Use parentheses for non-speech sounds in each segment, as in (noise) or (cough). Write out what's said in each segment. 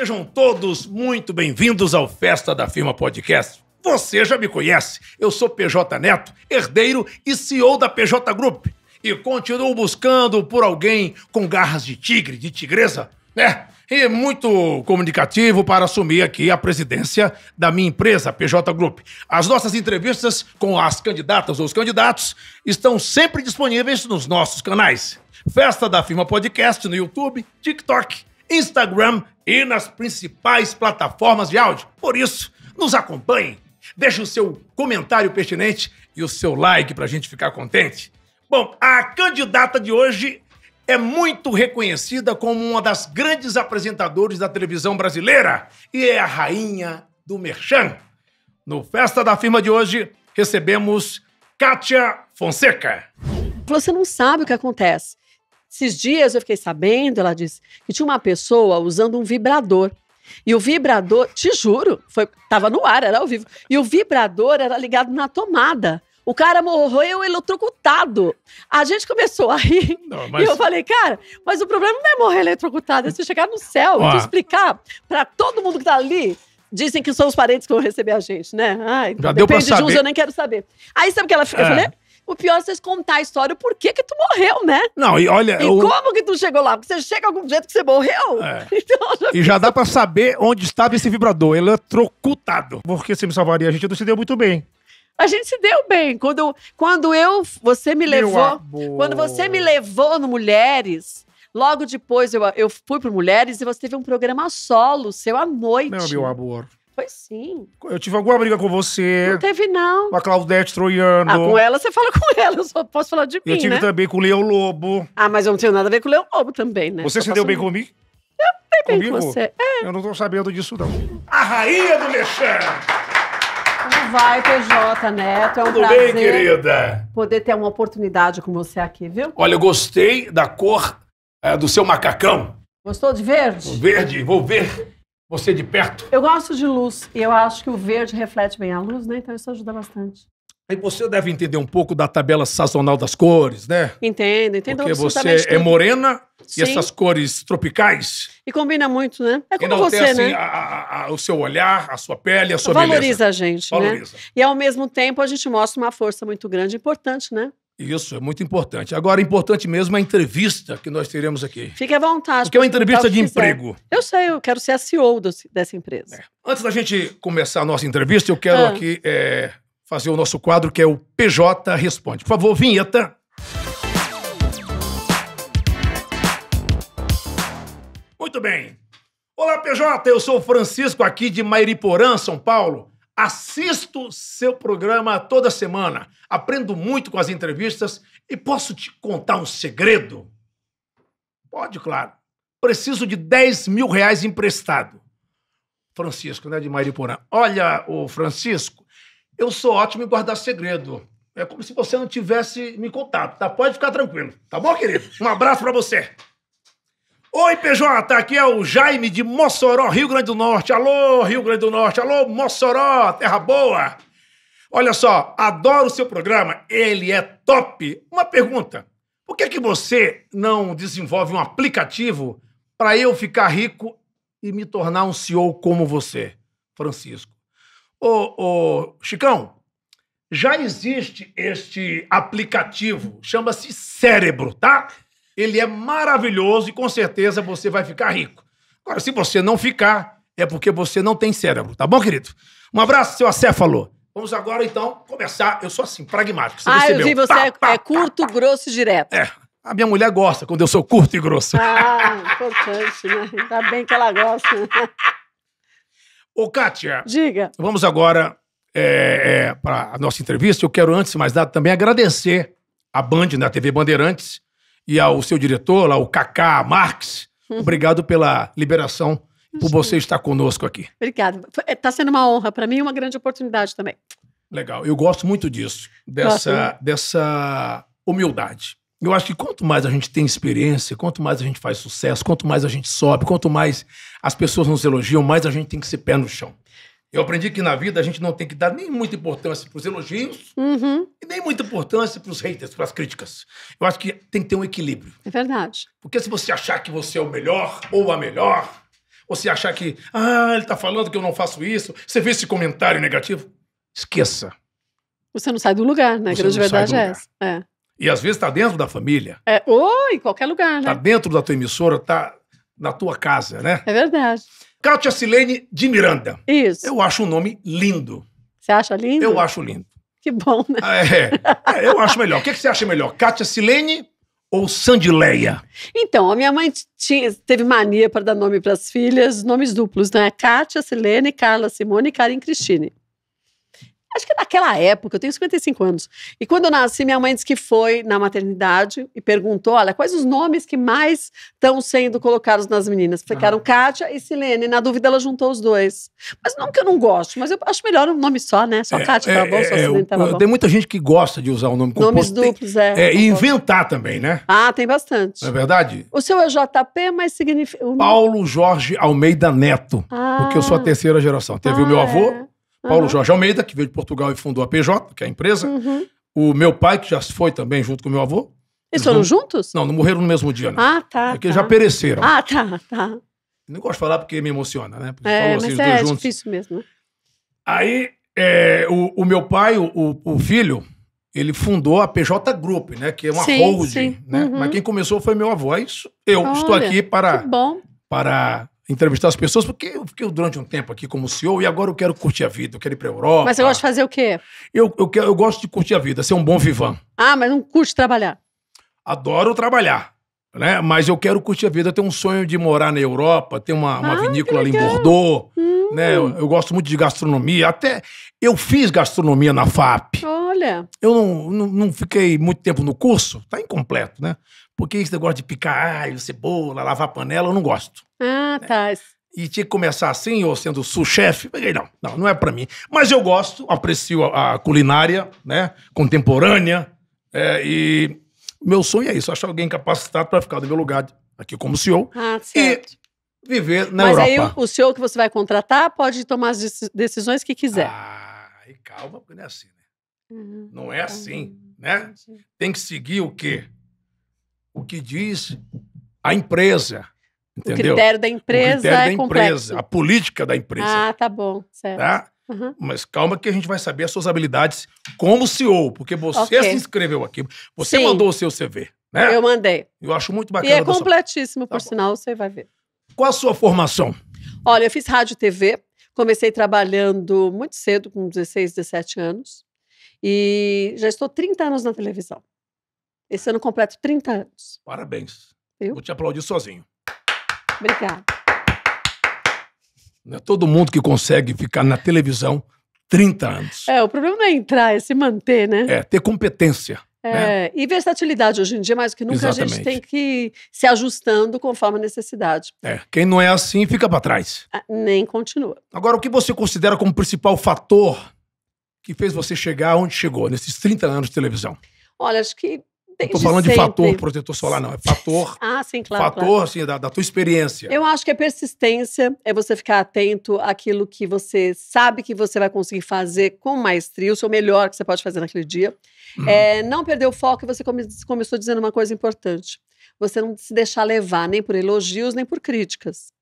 sejam todos muito bem-vindos ao Festa da Firma Podcast. Você já me conhece, eu sou PJ Neto, herdeiro e CEO da PJ Group. E continuo buscando por alguém com garras de tigre, de tigresa, né? E muito comunicativo para assumir aqui a presidência da minha empresa, PJ Group. As nossas entrevistas com as candidatas ou os candidatos estão sempre disponíveis nos nossos canais. Festa da Firma Podcast no YouTube, TikTok Instagram e nas principais plataformas de áudio. Por isso, nos acompanhe, deixe o seu comentário pertinente e o seu like para a gente ficar contente. Bom, a candidata de hoje é muito reconhecida como uma das grandes apresentadoras da televisão brasileira e é a rainha do merchan. No Festa da Firma de hoje, recebemos Kátia Fonseca. Você não sabe o que acontece. Esses dias eu fiquei sabendo, ela disse, que tinha uma pessoa usando um vibrador. E o vibrador, te juro, foi, tava no ar, era ao vivo. E o vibrador era ligado na tomada. O cara morreu eletrocutado. A gente começou a rir. Não, mas... E eu falei, cara, mas o problema não é morrer eletrocutado, é se chegar no céu e explicar para todo mundo que tá ali. Dizem que são os parentes que vão receber a gente, né? Ai, Já depende deu pra saber. de uns, eu nem quero saber. Aí sabe o que ela fica? É. Eu falei, o pior é vocês contar a história, o porquê que tu morreu, né? Não, e olha. E eu... como que tu chegou lá? Porque você chega algum jeito que você morreu. É. (laughs) Então, já... E já dá pra saber onde estava esse vibrador, eletrocutado. Porque se me salvaria, a gente não se deu muito bem. A gente se deu bem. Quando, quando eu. Você me Meu levou. Amor. Quando você me levou no Mulheres. Logo depois eu, eu fui pro Mulheres e você teve um programa solo seu à noite. Não, meu amor. Foi sim. Eu tive alguma briga com você. Não teve, não. Com a Claudete Troiano. Ah, com ela você fala (laughs) com ela, eu só posso falar de mim, Eu tive né? também com o Leão Lobo. Ah, mas eu não tenho nada a ver com o Leão Lobo também, né? Você só se deu bem mim. comigo? Eu dei bem comigo? com você. É. Eu não tô sabendo disso, não. A rainha do Mexer! Como vai, PJ Neto? É um Tudo prazer bem, querida? poder ter uma oportunidade com você aqui, viu? Olha, eu gostei da cor é, do seu macacão. Gostou de verde? Verde, vou ver você de perto? Eu gosto de luz e eu acho que o verde reflete bem a luz, né? Então isso ajuda bastante. Aí você deve entender um pouco da tabela sazonal das cores, né? Entendo, entendo. Porque você é morena Sim. e essas cores tropicais. E combina muito, né? É como você, assim, né? A, a, o seu olhar, a sua pele, a sua Valoriza beleza. Valoriza a gente, né? Valoriza. né? E ao mesmo tempo a gente mostra uma força muito grande, importante, né? Isso, é muito importante. Agora, importante mesmo é a entrevista que nós teremos aqui. Fique à vontade. Porque é uma entrevista de emprego. Eu sei, eu quero ser a CEO do, dessa empresa. É. Antes da gente começar a nossa entrevista, eu quero ah. aqui é, fazer o nosso quadro, que é o PJ Responde. Por favor, vinheta. Muito bem. Olá, PJ, eu sou Francisco aqui de Mairiporã, São Paulo. Assisto seu programa toda semana, aprendo muito com as entrevistas e posso te contar um segredo? Pode, claro. Preciso de 10 mil reais emprestado. Francisco, né, de Mariporã. Olha, o Francisco, eu sou ótimo em guardar segredo. É como se você não tivesse me contado, tá? Pode ficar tranquilo, tá bom, querido? Um abraço para você. Oi, PJ, aqui é o Jaime de Mossoró, Rio Grande do Norte. Alô, Rio Grande do Norte, alô, Mossoró, terra boa. Olha só, adoro o seu programa, ele é top. Uma pergunta: por que, é que você não desenvolve um aplicativo para eu ficar rico e me tornar um CEO como você, Francisco? Ô, ô Chicão, já existe este aplicativo, chama-se Cérebro, tá? ele é maravilhoso e com certeza você vai ficar rico. Agora, se você não ficar, é porque você não tem cérebro, tá bom, querido? Um abraço, seu acéfalo. Vamos agora, então, começar. Eu sou assim, pragmático. Você ah, recebeu. eu vi, você pá, é, pá, é, curto, pá, grosso e direto. É. A minha mulher gosta quando eu sou curto e grosso. Ah, importante, né? Ainda bem que ela gosta. Ô, Kátia. Diga. Vamos agora é, é, para a nossa entrevista. Eu quero, antes de mais nada, também agradecer a Band, na TV Bandeirantes, e ao seu diretor, lá, o Kaká Marx, hum. obrigado pela liberação por você estar conosco aqui. Obrigada. Está é, sendo uma honra para mim e uma grande oportunidade também. Legal. Eu gosto muito disso, dessa, né? dessa humildade. Eu acho que quanto mais a gente tem experiência, quanto mais a gente faz sucesso, quanto mais a gente sobe, quanto mais as pessoas nos elogiam, mais a gente tem que ser pé no chão. Eu aprendi que na vida a gente não tem que dar nem muita importância para os elogios uhum. e nem muita importância para os haters, para as críticas. Eu acho que tem que ter um equilíbrio. É verdade. Porque se você achar que você é o melhor ou a melhor, você achar que, ah, ele está falando que eu não faço isso, você vê esse comentário negativo, esqueça. Você não sai do lugar, né? Você a grande verdade é essa. É. E às vezes está dentro da família. É, ou em qualquer lugar, né? Está dentro da tua emissora, está na tua casa, né? É verdade. Kátia Silene de Miranda. Isso. Eu acho um nome lindo. Você acha lindo? Eu acho lindo. Que bom, né? Ah, é, é eu acho melhor. O que, é que você acha melhor? Kátia Silene ou Sandileia? Então, a minha mãe tinha, teve mania para dar nome para as filhas, nomes duplos, né? Kátia Silene, Carla Simone e Karen Cristine. Acho que naquela época, eu tenho 55 anos. E quando eu nasci, minha mãe disse que foi na maternidade e perguntou: olha, quais os nomes que mais estão sendo colocados nas meninas? Ficaram ah. Kátia e Silene. Na dúvida, ela juntou os dois. Mas não que eu não gosto, mas eu acho melhor um nome só, né? Só é, Kátia é, tá bom, é, só é, Silene tá bom. Tem muita gente que gosta de usar o nome composto. Nomes duplos, tem, é. é e inventar também, né? Ah, tem bastante. Não é verdade? O seu é JP, mas significa. Paulo Jorge Almeida Neto. Ah. Porque eu sou a terceira geração. Teve ah, o meu avô é. Paulo uhum. Jorge Almeida, que veio de Portugal e fundou a PJ, que é a empresa. Uhum. O meu pai, que já foi também junto com o meu avô. Eles foram juntos? Não, não morreram no mesmo dia, né? Ah, tá. Porque é tá. já pereceram. Ah, tá, tá. Não gosto de falar porque me emociona, né? Porque é, mas assim, é, é difícil mesmo. Né? Aí, é, o, o, meu pai, o, o, filho, ele fundou a PJ Group, né? Que é uma sim, holding, sim. né? Uhum. Mas quem começou foi meu avô. Aí, é eu Olha, estou aqui para, Bom. para entrevistar as pessoas, porque eu fiquei durante um tempo aqui como CEO e agora eu quero curtir a vida, eu quero ir pra Europa. Mas você gosta de fazer o quê? Eu, eu, quero, eu gosto de curtir a vida, ser um bom vivan. Ah, mas não curte trabalhar? Adoro trabalhar, né? Mas eu quero curtir a vida. Eu tenho um sonho de morar na Europa, ter uma, uma ah, vinícola ali em Bordeaux, hum. né? Eu, eu, gosto muito de gastronomia. Até eu fiz gastronomia na FAP. Olha. Eu não, não, não fiquei muito tempo no curso, tá incompleto, né? Porque esse negócio de picar alho, cebola, lavar panela, eu não gosto. Ah, né? tá. E tinha que começar assim, ou sendo sous-chefe. Peguei, não, não, não é para mim. Mas eu gosto, aprecio a, a culinária, né? Contemporânea. É, e meu sonho é isso, achar alguém capacitado para ficar do meu lugar aqui como CEO. Ah, certo. E viver na Mas Europa. Mas aí o CEO que você vai contratar pode tomar as decisões que quiser. Ah, e calma, porque não é assim, né? Uhum. Não é tá. assim, né? Tem que seguir o quê? o que diz a empresa. Entendeu? O critério da empresa o é critério é da complexo. empresa, a política da empresa. Ah, tá bom, certo. Tá? Uhum. Mas calma que a gente vai saber as suas habilidades como CEO, porque você okay. se inscreveu aqui, você Sim. mandou o seu CV, né? Eu mandei. Eu acho muito bacana. E é completíssimo, sua... Tá por tá sinal, você vai ver. Qual a sua formação? Olha, eu fiz rádio e TV, comecei trabalhando muito cedo, com 16, 17 anos, e já estou 30 anos na televisão. Esse ano completo 30 anos. Parabéns. Eu? Vou te aplaudir sozinho. Obrigada. Não é todo mundo que consegue ficar na televisão 30 anos. É, o problema não é entrar, é se manter, né? É, ter competência. É, né? E versatilidade hoje em dia, mais do que nunca, Exatamente. a gente tem que se ajustando conforme a necessidade. É, quem não é assim fica para trás. Ah, nem continua. Agora, o que você considera como principal fator que fez você chegar onde chegou, nesses 30 anos de televisão? Olha, acho que não Tô falando sempre. de fator protetor solar, não. É fator. (laughs) ah, sim, claro. Fator, claro. assim, da, da tua experiência. Eu acho que é persistência, é você ficar atento àquilo que você sabe que você vai conseguir fazer com maestria, o seu melhor que você pode fazer naquele dia. Hum. É, não perder o foco, você come, começou dizendo uma coisa importante. Você não se deixar levar nem por elogios, nem por críticas.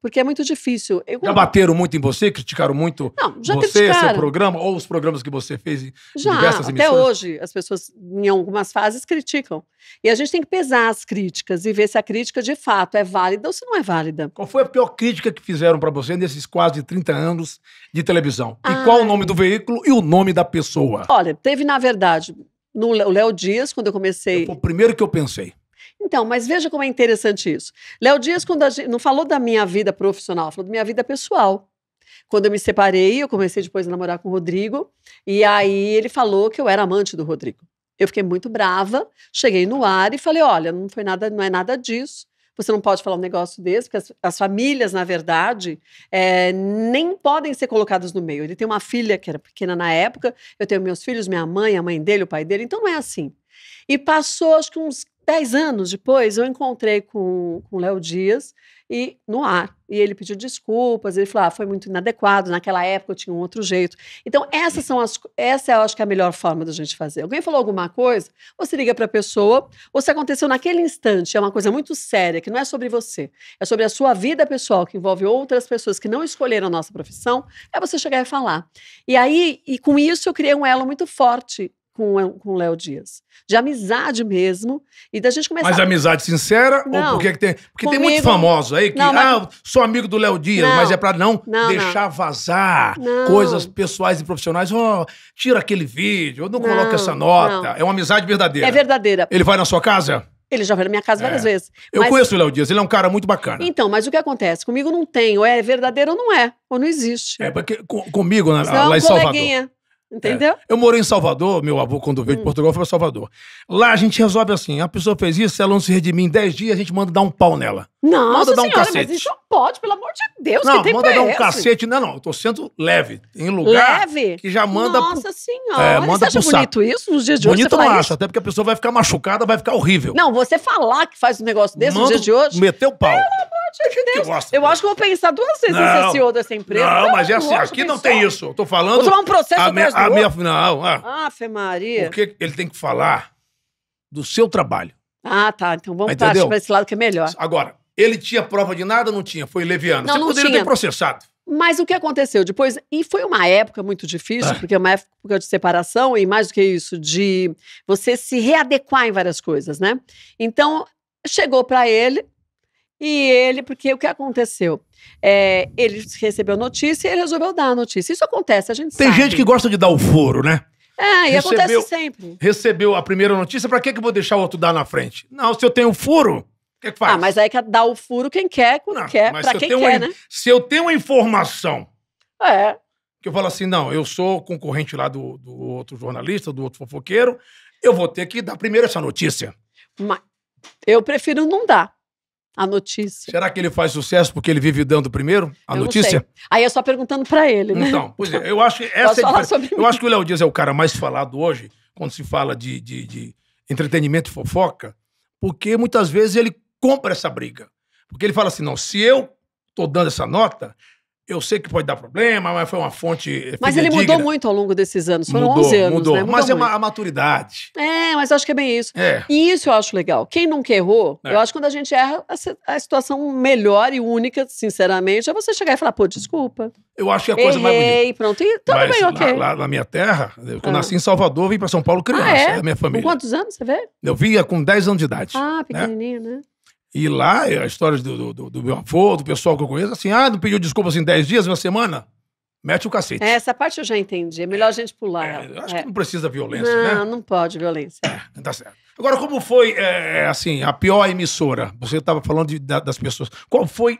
Porque é muito difícil. Eu... Já bateram muito em você? Criticaram muito não, já você, criticaram. seu programa, ou os programas que você fez em já, diversas Já Até hoje, as pessoas, em algumas fases, criticam. E a gente tem que pesar as críticas e ver se a crítica, de fato, é válida ou se não é válida. Qual foi a pior crítica que fizeram para você nesses quase 30 anos de televisão? E Ai. Ah. qual o nome do veículo e o nome da pessoa? Olha, teve, na verdade, no Léo Dias, quando eu comecei. Eu, foi o primeiro que eu pensei. Então, mas veja como é interessante isso. Léo Dias, quando gente, não falou da minha vida profissional, falou da minha vida pessoal. Quando eu me separei, eu comecei depois a namorar com o Rodrigo, e aí ele falou que eu era amante do Rodrigo. Eu fiquei muito brava, cheguei no ar e falei: olha, não foi nada, não é nada disso. Você não pode falar um negócio desse, porque as, as famílias, na verdade, é, nem podem ser colocadas no meio. Ele tem uma filha que era pequena na época, eu tenho meus filhos, minha mãe, a mãe dele, o pai dele, então não é assim. E passou, acho que uns Dez anos depois, eu encontrei com, com o Léo Dias e no ar. E ele pediu desculpas, ele falou: ah, foi muito inadequado, naquela época eu tinha um outro jeito. Então, essas são as, essa eu acho que é a melhor forma da gente fazer. Alguém falou alguma coisa, você liga para a pessoa, ou se aconteceu naquele instante, é uma coisa muito séria, que não é sobre você, é sobre a sua vida pessoal, que envolve outras pessoas que não escolheram a nossa profissão, é você chegar e falar. E aí, e com isso, eu criei um elo muito forte com, com o Léo Dias. De amizade mesmo. E da gente começar. Mas amizade sincera? Não. Ou porque que tem. Porque Comigo, tem muito famoso aí que. Não, mas... Ah, sou amigo do Léo Dias, não, mas é pra não, não deixar vazar coisas pessoais e profissionais. Oh, tira aquele vídeo, eu não, não coloco essa nota. É uma amizade verdadeira. É verdadeira. Ele vai na sua casa? Ele já foi na minha casa várias é. vezes. Eu mas... conheço o Léo Dias, ele é um cara muito bacana. Então, mas o que acontece? Comigo não tem, ou é verdadeiro ou não é, ou não existe. É, porque com, comigo, na, né, lá, lá em é Salvador. É. Entendeu? É. Eu morei em Salvador, meu avô, quando veio de hum. Portugal, foi para Salvador. Lá a gente resolve assim: a pessoa fez isso, se ela não se redimir em 10 dias, a gente manda dar um pau nela. Não, manda dar um senhora, cacete. mas isso não pode, pelo amor de Deus. Não, que manda é dar um esse? cacete. Não, não, eu tô sendo leve. Em lugar leve? que já manda. Nossa pro, senhora, é, manda você acha bonito saco. isso nos dias de bonito hoje? Bonito não acho, até porque a pessoa vai ficar machucada, vai ficar horrível. Não, você falar que faz um negócio desse manda, nos dias de hoje. Meteu o pau. Pelo amor de Deus. Que gosta, eu pô. acho que vou pensar duas vezes não, em ser CEO dessa empresa. Não, mas é assim, aqui não tem isso. Eu tô falando. Vou tomar um processo a minha, a minha, Não, ah. Afe Maria. Porque ele tem que falar do seu trabalho. Ah, tá. Então vamos partir para esse lado que é melhor. Agora, ele tinha prova de nada não tinha? Foi leviano. Não, Você não poderia tinha. ter processado. Mas o que aconteceu depois? E foi uma época muito difícil, ah. porque é uma época de separação e mais do que isso, de você se readequar em várias coisas, né? Então, chegou para ele e ele, porque o que aconteceu? É, ele recebeu notícia e ele resolveu dar a notícia. Isso acontece, a gente Tem sabe. gente que gosta de dar o foro, né? É, e recebeu, acontece sempre. Recebeu a primeira notícia, pra que, que eu vou deixar o outro dar na frente? Não, se eu tenho furo, o que, que faz? Ah, mas aí que é dá o furo quem quer, quando não, quer, pra quem quer, né? Se eu tenho uma informação. É. Que eu falo assim, não, eu sou concorrente lá do, do outro jornalista, do outro fofoqueiro, eu vou ter que dar primeiro essa notícia. Mas eu prefiro não dar a notícia. Será que ele faz sucesso porque ele vive dando primeiro a eu notícia? Aí é só perguntando para ele, né? Então, pois é, eu acho que essa é Eu mim. acho que o Léo Dias é o cara mais falado hoje, quando se fala de, de, de entretenimento e fofoca, porque muitas vezes ele compra essa briga. Porque ele fala assim: não, se eu tô dando essa nota, eu sei que pode dar problema, mas foi uma fonte. Eh, mas ele mudou muito ao longo desses anos. Foram mudou, 11 anos. Mudou, né? É mudou mas muito. é a maturidade. É, mas acho que é bem isso. É. E isso eu acho legal. Quem nunca errou, é. eu acho que quando a gente erra, a, situação melhor e única, sinceramente, é você chegar e falar, pô, desculpa. Eu acho que é a coisa Errei, mais bonita. pronto. E tudo bem, ok. Lá, lá, na minha terra, eu ah. nasci em Salvador, vim para São Paulo ah, criança, ah, é? minha família. Com quantos anos você vê? Eu via com 10 anos de idade. Ah, né? pequenininho, né? né? E lá, eh, a história do, do, do, meu avô, do pessoal que eu conheço, assim, ah, não pediu desculpas em assim, 10 dias, uma semana? Mete o cacete. É, essa parte eu já entendi. É melhor a gente pular. É, acho é. que não precisa violência, não, né? Não, não pode violência. É, tá certo. Agora, como foi, é, assim, a pior emissora? Você estava falando de, da, das pessoas. Qual foi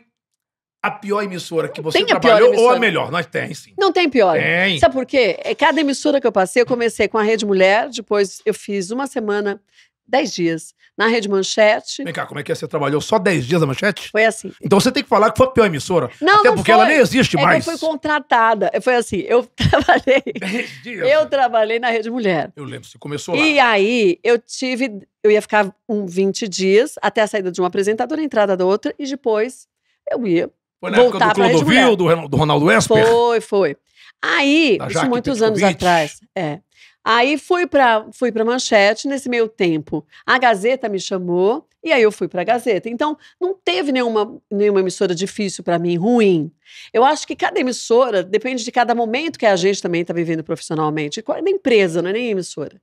a pior emissora que você trabalhou a ou a melhor? Nós tem, sim. Não tem pior. Tem. Sabe por quê? É, cada emissora que eu passei, eu comecei com a Rede Mulher, depois eu fiz uma semana 10 dias na Rede Manchete. Vem cá, como é que é? Você trabalhou só 10 dias na Manchete? Foi assim. Então você tem que falar que foi a pior emissora. Não, Até não porque foi. ela nem existe é mais. Que eu fui contratada. Foi assim, eu (laughs) trabalhei. 10 dias. Eu trabalhei na Rede Mulher. Eu lembro, você começou lá. E aí eu tive. Eu ia ficar um 20 dias até a saída de uma apresentadora, a entrada da outra, e depois eu ia. Foi na voltar época do Clodovil, do, Ronaldo Esper? Foi, foi. Aí, isso muitos anos atrás. É. Aí fui para fui pra Manchete nesse meio tempo. A Gazeta me chamou e aí eu fui para a Gazeta. Então, não teve nenhuma, nenhuma emissora difícil para mim, ruim. Eu acho que cada emissora depende de cada momento que a gente também está vivendo profissionalmente. Da empresa, não é nem emissora.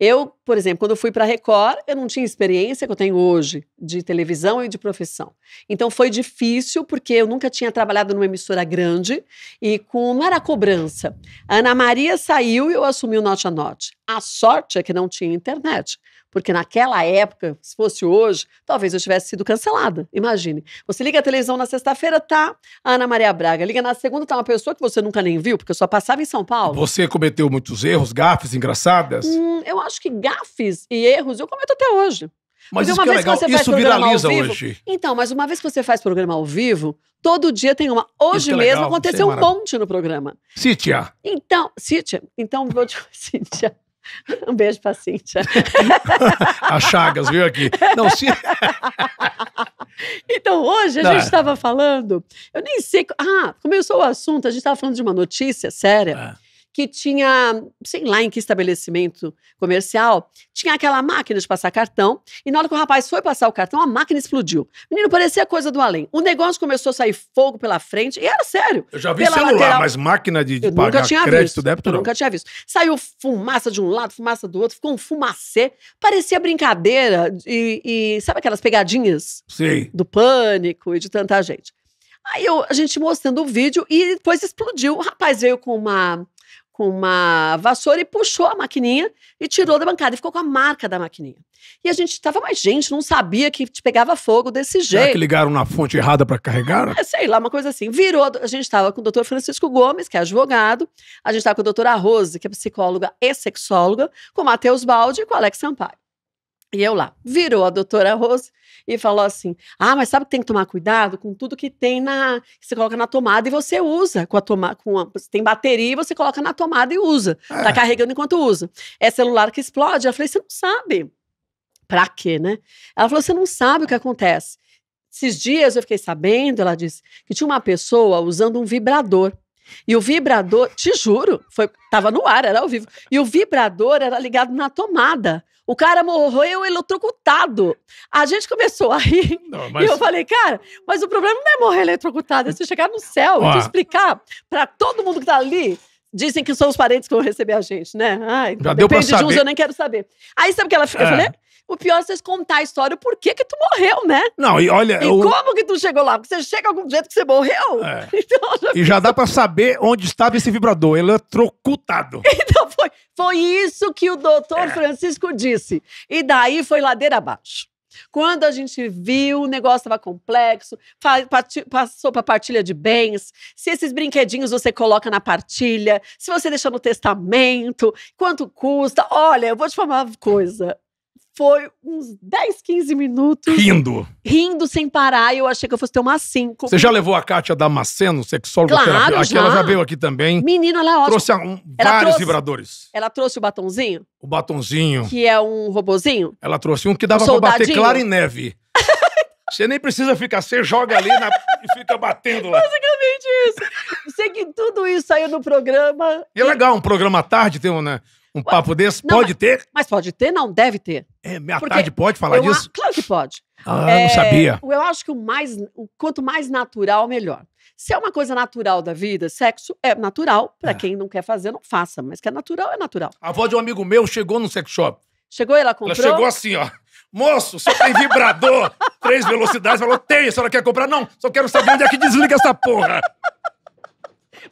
Eu por exemplo, quando eu fui para a Record, eu não tinha experiência que eu tenho hoje de televisão e de profissão. Então foi difícil, porque eu nunca tinha trabalhado numa emissora grande e com não era cobrança. A Ana Maria saiu e eu assumi o Note a Note. A sorte é que não tinha internet. Porque naquela época, se fosse hoje, talvez eu tivesse sido cancelada. Imagine. Você liga a televisão na sexta-feira, tá a Ana Maria Braga. Liga na segunda, tá uma pessoa que você nunca nem viu, porque eu só passava em São Paulo. Você cometeu muitos erros, gafes engraçadas? Hum, eu acho que gafes gafes e erros eu cometo até hoje. Mas isso uma é vez é legal, que você faz isso viraliza vivo, hoje. Então, mas uma vez que você faz programa ao vivo, todo dia tem uma. Hoje é mesmo legal, é aconteceu um monte no programa. Cítia. Então, Cítia. então vou te. (laughs) Cítia. Um beijo pra Cíntia. a (laughs) Chagas, viu aqui? Não, Cíntia. (laughs) então, hoje a Não. gente estava é. falando. Eu nem sei. Ah, começou o assunto, a gente estava falando de uma notícia séria. É que tinha, sei lá em que estabelecimento comercial, tinha aquela máquina de passar cartão. E na hora que o rapaz foi passar o cartão, a máquina explodiu. Menino, parecia coisa do além. O negócio começou a sair fogo pela frente. E era sério. Eu já vi celular, lateral. mas máquina de, de pagar crédito, visto. débito, eu não. nunca tinha visto. Saiu fumaça de um lado, fumaça do outro. Ficou um fumacê. Parecia brincadeira. E, e sabe aquelas pegadinhas? Sim. Do pânico e de tanta gente. Aí eu, a gente mostrando o vídeo e depois explodiu. O rapaz veio com uma com uma vassoura e puxou a maquininha e tirou da bancada e ficou com a marca da maquininha. E a gente tava, mais gente, não sabia que te pegava fogo desse jeito. Será que ligaram na fonte errada para carregar? É, sei lá, uma coisa assim. Virou, a gente tava com o doutor Francisco Gomes, que é advogado, a gente tava com a doutora Rose, que é psicóloga e sexóloga, com o Matheus Baldi e com o Alex Sampaio. E eu lá. Virou a doutora Rose e falou assim: Ah, mas sabe que tem que tomar cuidado com tudo que tem na. Que você coloca na tomada e você usa. Com a toma, com tem bateria e você coloca na tomada e usa. Ah. Tá é. carregando enquanto usa. É celular que explode. Eu falei: Você não sabe. Pra quê, né? Ela falou: Você não sabe o que acontece. Esses dias eu fiquei sabendo, ela disse, que tinha uma pessoa usando um vibrador. E o vibrador, te juro, foi, tava no ar, era ao vivo. E o vibrador era ligado na tomada. O cara morreu eletrocutado. A gente começou a rir. Não, mas... E eu falei, cara, mas o problema não é morrer eletrocutado, é você chegar no céu e explicar para todo mundo que tá ali. Dizem que são os parentes que vão receber a gente, né? Ai, Já depende de uns, eu nem quero saber. Aí sabe o que ela fica? É. Eu falei, o pior é vocês contar a história, o porquê que tu morreu, né? Não, e olha. E eu... como que tu chegou lá? Porque você chega algum jeito que você morreu. É. (laughs) Então, já e já dá pra saber onde estava esse vibrador, eletrocutado. (laughs) Então foi. Foi isso que o doutor é. Francisco disse. E daí foi ladeira abaixo. Quando a gente viu, o negócio estava complexo, passou para partilha de bens. Se esses brinquedinhos você coloca na partilha, se você deixa no testamento, quanto custa. Olha, eu vou te falar uma coisa foi uns 10, 15 minutos. Rindo. Rindo sem parar. E eu achei que eu fosse ter umas 5. Você já levou a Kátia Damasceno, sexóloga claro, terapeuta? Aqui já. ela já veio aqui também. Menina, ela é ótima. Trouxe um, ela vários trouxe, vibradores. Ela trouxe o batonzinho? O batonzinho. Que é um robozinho? Ela trouxe um que dava um pra bater clara em neve. (laughs) Você nem precisa ficar, você joga ali na, e fica batendo lá. Basicamente isso. Sei que tudo isso saiu no programa. E é legal, um programa à tarde, tem um, né? Um papo desse não, pode mas, ter? Mas pode ter, não, deve ter. É, meia Porque tarde pode falar disso? A... claro que pode. Ah, é, não sabia. Eu acho que o mais, o quanto mais natural, melhor. Se é uma coisa natural da vida, sexo é natural. Para é. quem não quer fazer, não faça. Mas que é natural, é natural. A avó de um amigo meu chegou no sex shop. Chegou e ela comprou? Ela chegou assim, ó. Moço, só tem vibrador, (laughs) três velocidades. Falou, tem, a senhora quer comprar? Não, só quero saber onde é que desliga essa porra.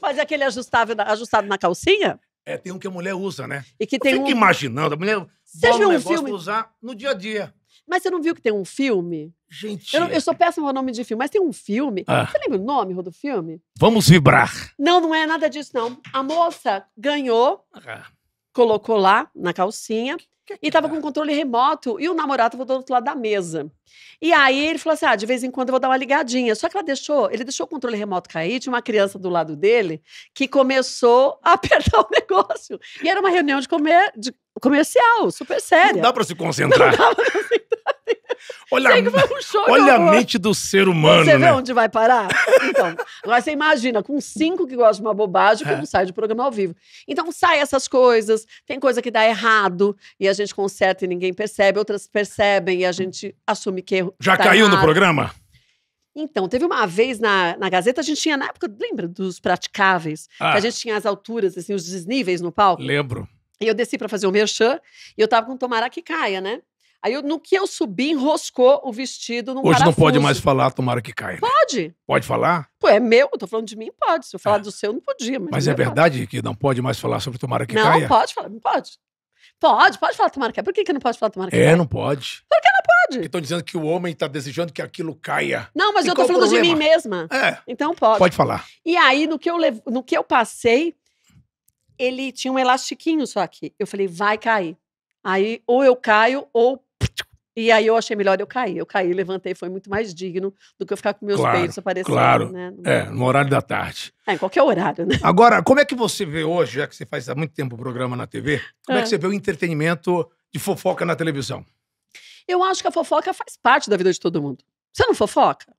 Mas é aquele ajustável ajustado na calcinha? É, tem um que a mulher usa, né? E que tem eu fico um... imaginando, a mulher você bola um negócio filme? pra usar no dia a dia. Mas você não viu que tem um filme? Gente. Eu, não, eu sou péssima com nome de filme, mas tem um filme. Ah. Você lembra o nome do filme? Vamos vibrar. Não, não é nada disso, não. A moça ganhou, ah. colocou lá na calcinha é e tava com controle remoto e o namorado voltou do outro lado da mesa. E aí ele falou assim: ah, de vez em quando eu vou dar uma ligadinha. Só que ela deixou, ele deixou o controle remoto cair, tinha uma criança do lado dele que começou a (laughs) apertar o negócio. E era uma reunião de, comer, de comercial, super séria. Não dá pra se concentrar. Não dá pra se concentrar. Olha, um olha a mente do ser humano. Você né? vê onde vai parar? Então, agora você imagina, com cinco que gostam de uma bobagem, que é. não sai de programa ao vivo. Então, sai essas coisas, tem coisa que dá errado e a gente conserta e ninguém percebe, outras percebem e a gente assume que erro. Já tá caiu errado. no programa? Então, teve uma vez na, na Gazeta, a gente tinha, na época, lembra dos praticáveis? Ah. Que a gente tinha as alturas, assim, os desníveis no palco? Lembro. E eu desci para fazer o um merchan e eu tava com Tomara que caia, né? Aí, eu, no que eu subi, enroscou o vestido num Hoje não pode mais falar, tomara que caia. Pode. Pode falar? Pô, é meu, eu tô falando de mim, pode. Se eu falar é. do seu, não podia. Mas, mas é, é verdade que não pode mais falar sobre tomara que não, caia? Não, pode falar, não pode. Pode, pode falar tomara que caia. Por que, que não pode falar tomara que é, caia? É, não pode. Por que não pode? Porque estão dizendo que o homem está desejando que aquilo caia. Não, mas e eu tô falando de mim mesma. É. Então pode. Pode falar. E aí, no que eu, levo, no que eu passei, ele tinha um elastiquinho só aqui. Eu falei, vai cair. Aí, ou eu caio, ou e aí eu achei melhor eu cair. Eu caí, levantei, foi muito mais digno do que eu ficar com meus claro, peitos aparecendo. Claro. Né? É, no horário da tarde. É, em qualquer horário, né? Agora, como é que você vê hoje, já que você faz há muito tempo o programa na TV, como é. é que ah. você vê o entretenimento de fofoca na televisão? Eu acho que a fofoca faz parte da vida de todo mundo. Você não fofoca?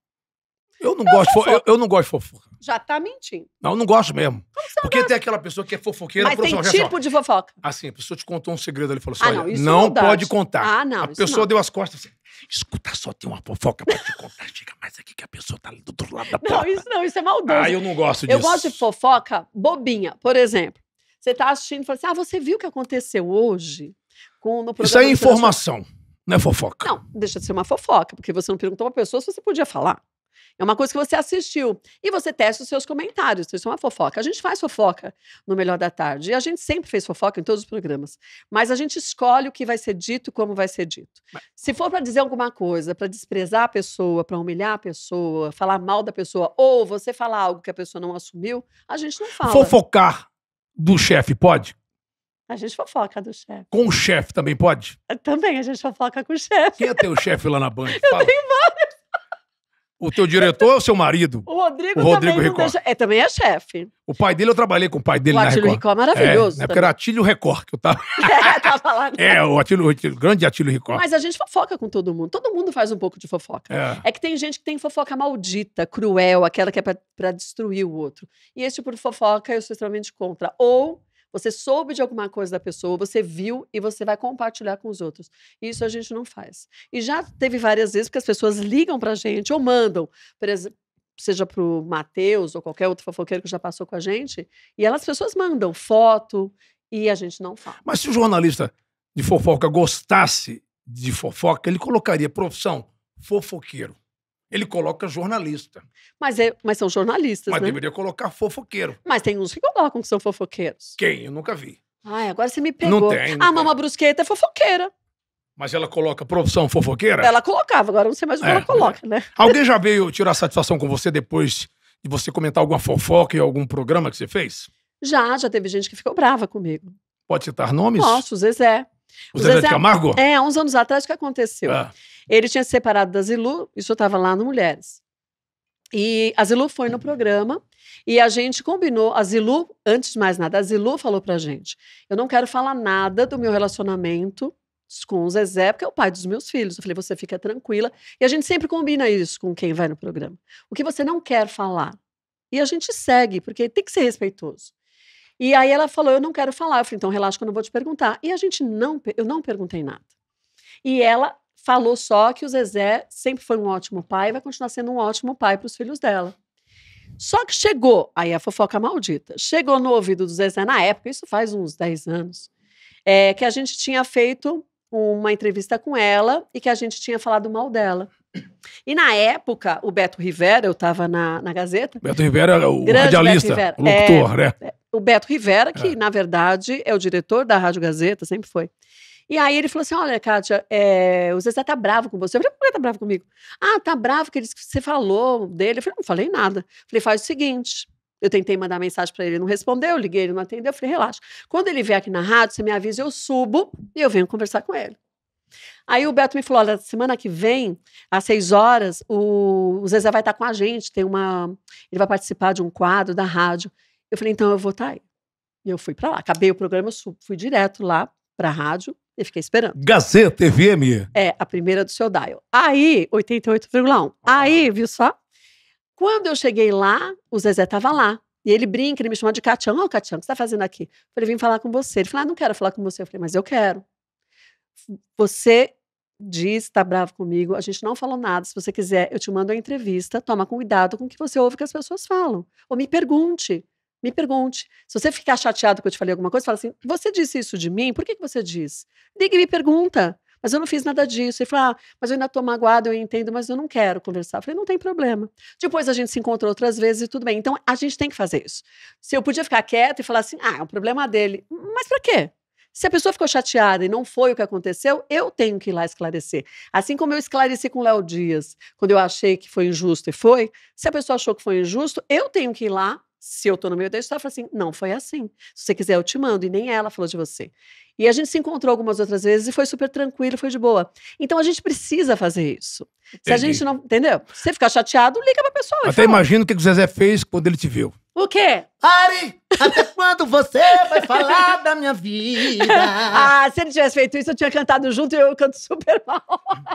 Eu não, eu gosto, eu, eu, não gosto de fofoca. Já tá mentindo. Não, eu não gosto mesmo. Porque tem aquela pessoa que é fofoqueira. Mas tem tipo de fofoca. Assim, a pessoa te contou um segredo ali, falou ah, assim, ah, não, olha, não, pode contar. Ah, não, a pessoa deu as costas assim, escuta só, tem uma fofoca pra te contar, chega mais aqui que a pessoa tá ali do outro lado da porta. Não, isso não, isso é maldoso. Ah, eu não gosto disso. Eu gosto de fofoca bobinha, por exemplo. Você tá assistindo e fala assim, ah, você viu o que aconteceu hoje? Com, no programa isso é informação, não é fofoca. Não, deixa de ser uma fofoca, porque você não perguntou pra pessoa se você podia falar. É uma coisa que você assistiu. E você testa os seus comentários. Isso é uma fofoca. A gente faz fofoca no Melhor da Tarde. E a gente sempre fez fofoca em todos os programas. Mas a gente escolhe o que vai ser dito e como vai ser dito. Mas... Se for para dizer alguma coisa, para desprezar a pessoa, para humilhar a pessoa, falar mal da pessoa, ou você falar algo que a pessoa não assumiu, a gente não fala. Fofocar do chefe, pode? A gente fofoca do chefe. Com o chefe também pode? Também, a gente fofoca com o chefe. Quem é teu chefe lá na banca? (laughs) Eu tenho vários. O teu diretor é o seu marido. O Rodrigo, o Rodrigo também Record. Deixa... É, também é chefe. O pai dele, eu trabalhei com o pai dele o na Record. O Atílio Record é maravilhoso. É, é porque era Atílio Record que eu tava... (laughs) é, tava lá. Né? É, o Atílio, o grande Atílio Record. Mas a gente fofoca com todo mundo. Todo mundo faz um pouco de fofoca. É, é que tem gente que tem fofoca maldita, cruel, aquela que é pra, pra destruir o outro. E esse tipo de fofoca eu sou extremamente contra. Ou você soube de alguma coisa da pessoa, você viu e você vai compartilhar com os outros. Isso a gente não faz. E já teve várias vezes que as pessoas ligam para a gente ou mandam, seja para o Matheus ou qualquer outro fofoqueiro que já passou com a gente, e elas pessoas mandam foto e a gente não fala. Mas se o jornalista de fofoca gostasse de fofoca, ele colocaria profissão fofoqueiro. Ele coloca jornalista. Mas, é, mas são jornalistas, Mas né? deveria colocar fofoqueiro. Mas tem uns que colocam que são fofoqueiros. Quem? Eu nunca vi. Ai, agora você me pegou. Não tem. a não Mama Brusqueta é fofoqueira. Mas ela coloca profissão fofoqueira? Ela colocava, agora não sei mais o que é, ela coloca, é. né? Alguém já veio tirar satisfação com você depois de você comentar alguma fofoca em algum programa que você fez? Já, já teve gente que ficou brava comigo. Pode citar nomes? Posso, Zezé. O, Zezé, de Camargo? É, uns anos atrás, o que aconteceu? Ah. Ele tinha se separado da Zilu, isso eu estava lá no Mulheres. E a Zilu foi no programa e a gente combinou. A Zilu, antes de mais nada, a Zilu falou pra gente: eu não quero falar nada do meu relacionamento com o Zezé, porque é o pai dos meus filhos. Eu falei: você fica tranquila. E a gente sempre combina isso com quem vai no programa. O que você não quer falar. E a gente segue, porque tem que ser respeitoso. E aí ela falou: Eu não quero falar. Eu falei: Então relaxa que eu não vou te perguntar. E a gente não, eu não perguntei nada. E ela falou só que o Zezé sempre foi um ótimo pai e vai continuar sendo um ótimo pai para os filhos dela. Só que chegou, aí a fofoca maldita, chegou no ouvido do Zezé na época, isso faz uns 10 anos, é, que a gente tinha feito uma entrevista com ela e que a gente tinha falado mal dela. E na época, o Beto Rivera, eu estava na, na Gazeta. Beto Rivera era o radialista, o locutor, é, né? É, o Beto Rivera, que é. na verdade é o diretor da Rádio Gazeta, sempre foi. E aí ele falou assim: olha, Kátia, é, o Zezé tá bravo com você. Eu falei, por que tá bravo comigo? Ah, tá bravo que, ele, você falou dele. Eu falei, não falei nada. Eu falei, faz o seguinte. Eu tentei mandar mensagem para ele, ele não respondeu, liguei, ele não atendeu. Eu falei, relaxa. Quando ele vier aqui na rádio, você me avisa, eu subo e eu venho conversar com ele. Aí o Beto me falou: olha, semana que vem, às seis horas, o, o Zezé vai estar com a gente, tem uma. Ele vai participar de um quadro da rádio. Eu falei, então eu vou estar aí. E eu fui para lá. Acabei o programa, fui direto lá para a rádio e fiquei esperando. Gazeta TVM. É, a primeira do seu dial. Aí, 88,1. Ah. Aí, viu só? Quando eu cheguei lá, o Zezé estava lá. E ele brinca, ele me chama de Catião. Ô, oh, Catião, o que você está fazendo aqui? Eu falei, vim falar com você. Ele falou, ah, não quero falar com você. Eu falei, mas eu quero você diz, tá bravo comigo, a gente não falou nada. Se você quiser, eu te mando a entrevista. Toma cuidado com o que você ouve que as pessoas falam. Ou me pergunte. Me pergunte. Se você ficar chateado que eu te falei alguma coisa, fala assim: você disse isso de mim? Por que, que você disse? diga e me pergunta. Mas eu não fiz nada disso. Ele falou: ah, mas eu ainda estou magoado, eu entendo, mas eu não quero conversar. Eu falei: não tem problema. Depois a gente se encontrou outras vezes e tudo bem. Então a gente tem que fazer isso. Se eu podia ficar quieto e falar assim: ah, é um problema dele. Mas para quê? Se a pessoa ficou chateada e não foi o que aconteceu, eu tenho que ir lá esclarecer. Assim como eu esclareci com o Léo Dias, quando eu achei que foi injusto e foi, se a pessoa achou que foi injusto, eu tenho que ir lá se eu estou no meio da história, eu falo assim, não foi assim. Se você quiser, eu te mando. E nem ela falou de você. E a gente se encontrou algumas outras vezes e foi super tranquilo, foi de boa. Então a gente precisa fazer isso. Entendi. Se a gente não. Entendeu? Se você ficar chateado, liga pra pessoa. Até imagino o que o Zezé fez quando ele te viu. O quê? Ari, até (laughs) quando você vai falar da minha vida? ah, se ele tivesse feito isso, eu tinha cantado junto e eu canto super mal. (laughs)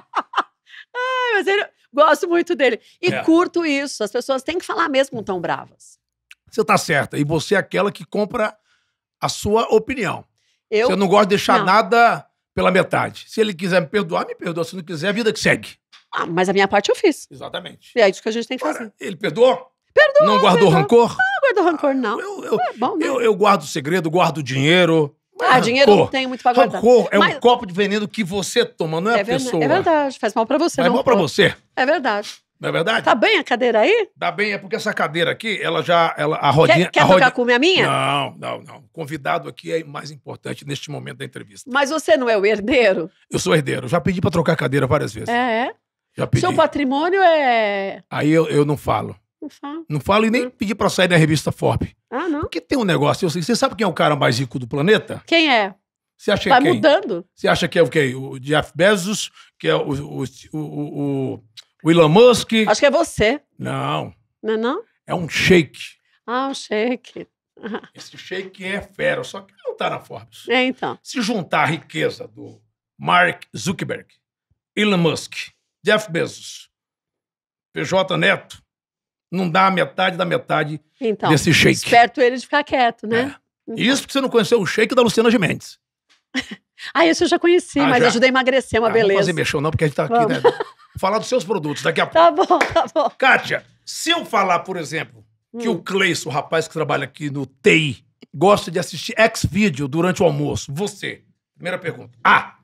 Ai, mas ele, gosto muito dele. E é. curto isso. As pessoas têm que falar mesmo tão bravas você tá certa. E você é aquela que compra a sua opinião. Eu? Você não gosta de deixar não. nada pela metade. Se ele quiser me perdoar, me perdoa. Se não quiser, a vida que segue. Ah, mas a minha parte eu fiz. Exatamente. E é isso que a gente tem que fazer. Ele perdoou? Perdoou. Não guardou perdoou. rancor? Não guardou rancor, não. Eu, eu, é bom, né? eu, eu guardo segredo, guardo dinheiro. Ah, dinheiro não tenho muito pra guardar. Rancor é mas... um copo de veneno que você toma, não é, é a pessoa. É verdade, faz mal pra você. Faz mal pra você. É verdade. Não é verdade? Tá bem a cadeira aí? Tá bem, é porque essa cadeira aqui, ela já. Ela, a rodinha. Quer, quer a rodinha... tocar com a minha? Não, não, não. convidado aqui é mais importante neste momento da entrevista. Mas você não é o herdeiro? Eu sou herdeiro. Já pedi para trocar cadeira várias vezes. É, é. Já pedi. Seu patrimônio é. Aí eu, eu não falo. Não falo. Não falo e nem hum. pedi pra sair da revista Forbes. Ah, não? Porque tem um negócio, eu sei. Você sabe quem é o cara mais rico do planeta? Quem é? Você acha Vai tá quem? mudando. Você acha que é o quê? O Jeff Bezos, que é o, o, o, o o Elon Musk. Acho que é você. Não. Não é não? É um shake. Ah, um shake. (laughs) Esse shake é fera, só que não tá na Forbes. É, então. Se juntar a riqueza do Mark Zuckerberg, Elon Musk, Jeff Bezos, PJ Neto, não dá a metade da metade então, desse shake. Esperto ele de ficar quieto, né? É. Então. Isso porque você não conheceu o shake da Luciana Gimenez. (laughs) ah, isso eu já conheci, ah, mas já? a emagrecer, uma ah, beleza. Não fazer mexer não, porque a gente tá aqui, né? Vamos. né? falar dos seus produtos daqui a pouco. Tá bom, tá bom. Kátia, se eu falar, por exemplo, que hum. o Cleison, o rapaz que trabalha aqui no TI, gosta de assistir X-Video durante o almoço, você, primeira pergunta. A.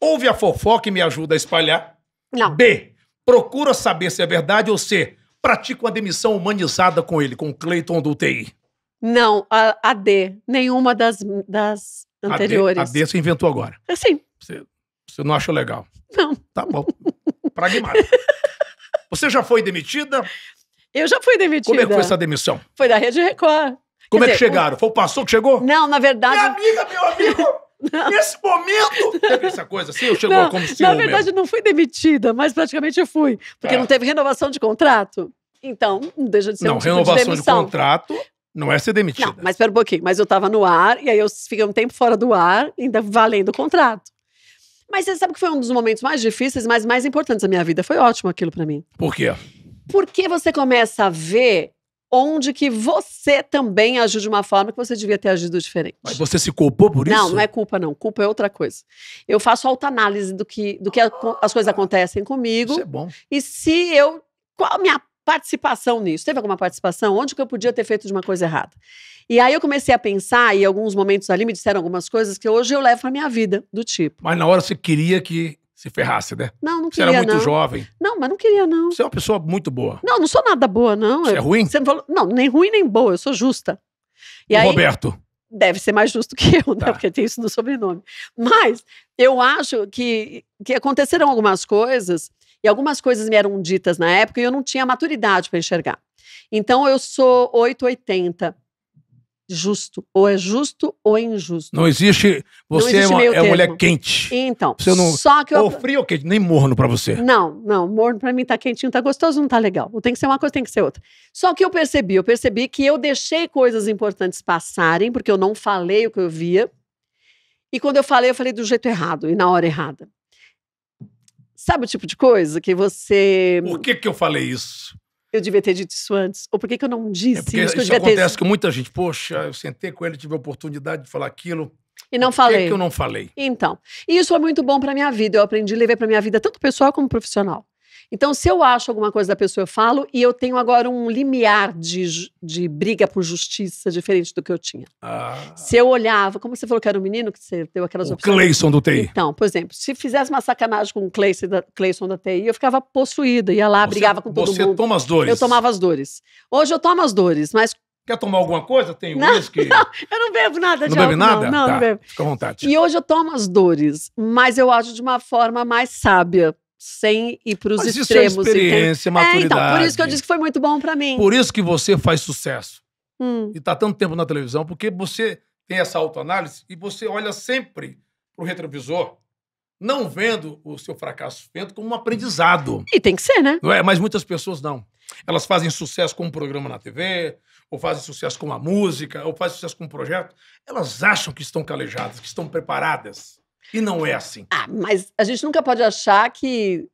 Ouve a fofoca e me ajuda a espalhar. Não. B. Procura saber se é verdade ou C. Pratica uma demissão humanizada com ele, com o Cleiton do TI. Não, a, a D. Nenhuma das, das anteriores. A D, a D você inventou agora. Sim. Você, você não achou legal? Não. Tá bom. (laughs) pragmático. (laughs) Você já foi demitida? Eu já fui demitida. Como é que foi essa demissão? Foi da Rede Record. Como Quer é que chegaram? O... Foi o pastor que chegou? Não, na verdade. Minha amiga, meu amigo! (laughs) Não. Nesse momento! Teve essa coisa assim? Eu chegou não, como CEO Na verdade, mesmo. não fui demitida, mas praticamente eu fui. Porque é. não teve renovação de contrato. Então, não deixa de ser não, um tipo renovação de, de contrato não é ser demitida. Não, mas espera um pouquinho. Mas eu estava no ar, e aí eu fiquei um tempo fora do ar, ainda valendo o contrato. Mas você sabe que foi um dos momentos mais difíceis, mas mais importantes da minha vida. Foi ótimo aquilo para mim. Por quê? Porque você começa a ver onde que você também agiu de uma forma que você devia ter agido diferente. Mas você se culpou por isso? Não, não é culpa não. Culpa é outra coisa. Eu faço autoanálise do que, do que a, as coisas acontecem comigo. Isso é bom. E se eu qual a minha participação nisso? Teve alguma participação? Onde que eu podia ter feito de uma coisa errada? E aí eu comecei a pensar, e alguns momentos ali me disseram algumas coisas que hoje eu levo pra minha vida, do tipo. Mas na hora você queria que se ferrasse, né? Não, não queria. Você era muito não. jovem. Não, mas não queria, não. Você é uma pessoa muito boa. Não, não sou nada boa, não. Você é eu, é ruim? Você não falou. Não, nem ruim nem boa, eu sou justa. E o aí, Roberto. Deve ser mais justo que eu, né? tá. né? Porque tem isso no sobrenome. Mas eu acho que, que aconteceram algumas coisas e algumas coisas me eram ditas na época e eu não tinha maturidade para enxergar. Então eu sou 880 justo. Ou é justo ou é injusto. Não existe. Você não é existe é, uma, é uma mulher quente. Então. Você não, só que eu... Ou frio ou quente, nem morno para você. Não, não. Morno para mim tá quentinho, tá gostoso, não tá legal. Tem que ser uma coisa, tem que ser outra. Só que eu percebi, eu percebi que eu deixei coisas importantes passarem, porque eu não falei o que eu via. E quando eu falei, eu falei do jeito errado e na hora errada. Sabe o tipo de coisa que você. Por que, que eu falei isso? Eu devia ter dito isso antes. Ou por que, que eu não é disse é porque isso? Que isso acontece ter... com muita gente. Poxa, eu sentei com ele, tive a oportunidade de falar aquilo. E não por falei. Por que, que eu não falei? Então. E isso foi muito bom para minha vida. Eu aprendi a levar para minha vida, tanto pessoal como profissional. Então, se eu acho alguma coisa da pessoa, eu falo, e eu tenho agora um limiar de, de briga por justiça diferente do que eu tinha. Ah. Se eu olhava, como você falou que era um menino, que você deu aquelas o opções. Cleison do TI. Então, por exemplo, se fizesse uma sacanagem com o Cleison da, Cleison da TI, eu ficava possuída, ia lá, você, brigava com todo você mundo. Você toma as dores. Eu tomava as dores. Hoje eu tomo as dores, mas Quer tomar alguma coisa? Tem não, Não, eu não bebo nada de Não bebe nada? Não, não, tá, não bebo. Fica à vontade. E hoje eu tomo as dores, mas eu acho de uma forma mais sábia sem ir para os extremos. Isso é experiência, entende? maturidade. É, então, por isso que eu disse que foi muito bom para mim. Por isso que você faz sucesso. Hum. E tá tanto tempo na televisão, porque você tem essa autoanálise e você olha sempre pro retrovisor, não vendo o seu fracasso, vendo como um aprendizado. E tem que ser, né? É, mas muitas pessoas não. Elas fazem sucesso com um programa na TV, ou fazem sucesso com uma música, ou fazem sucesso com um projeto. Elas acham que estão calejadas, que estão preparadas. E não é assim. Ah, mas a gente nunca pode achar que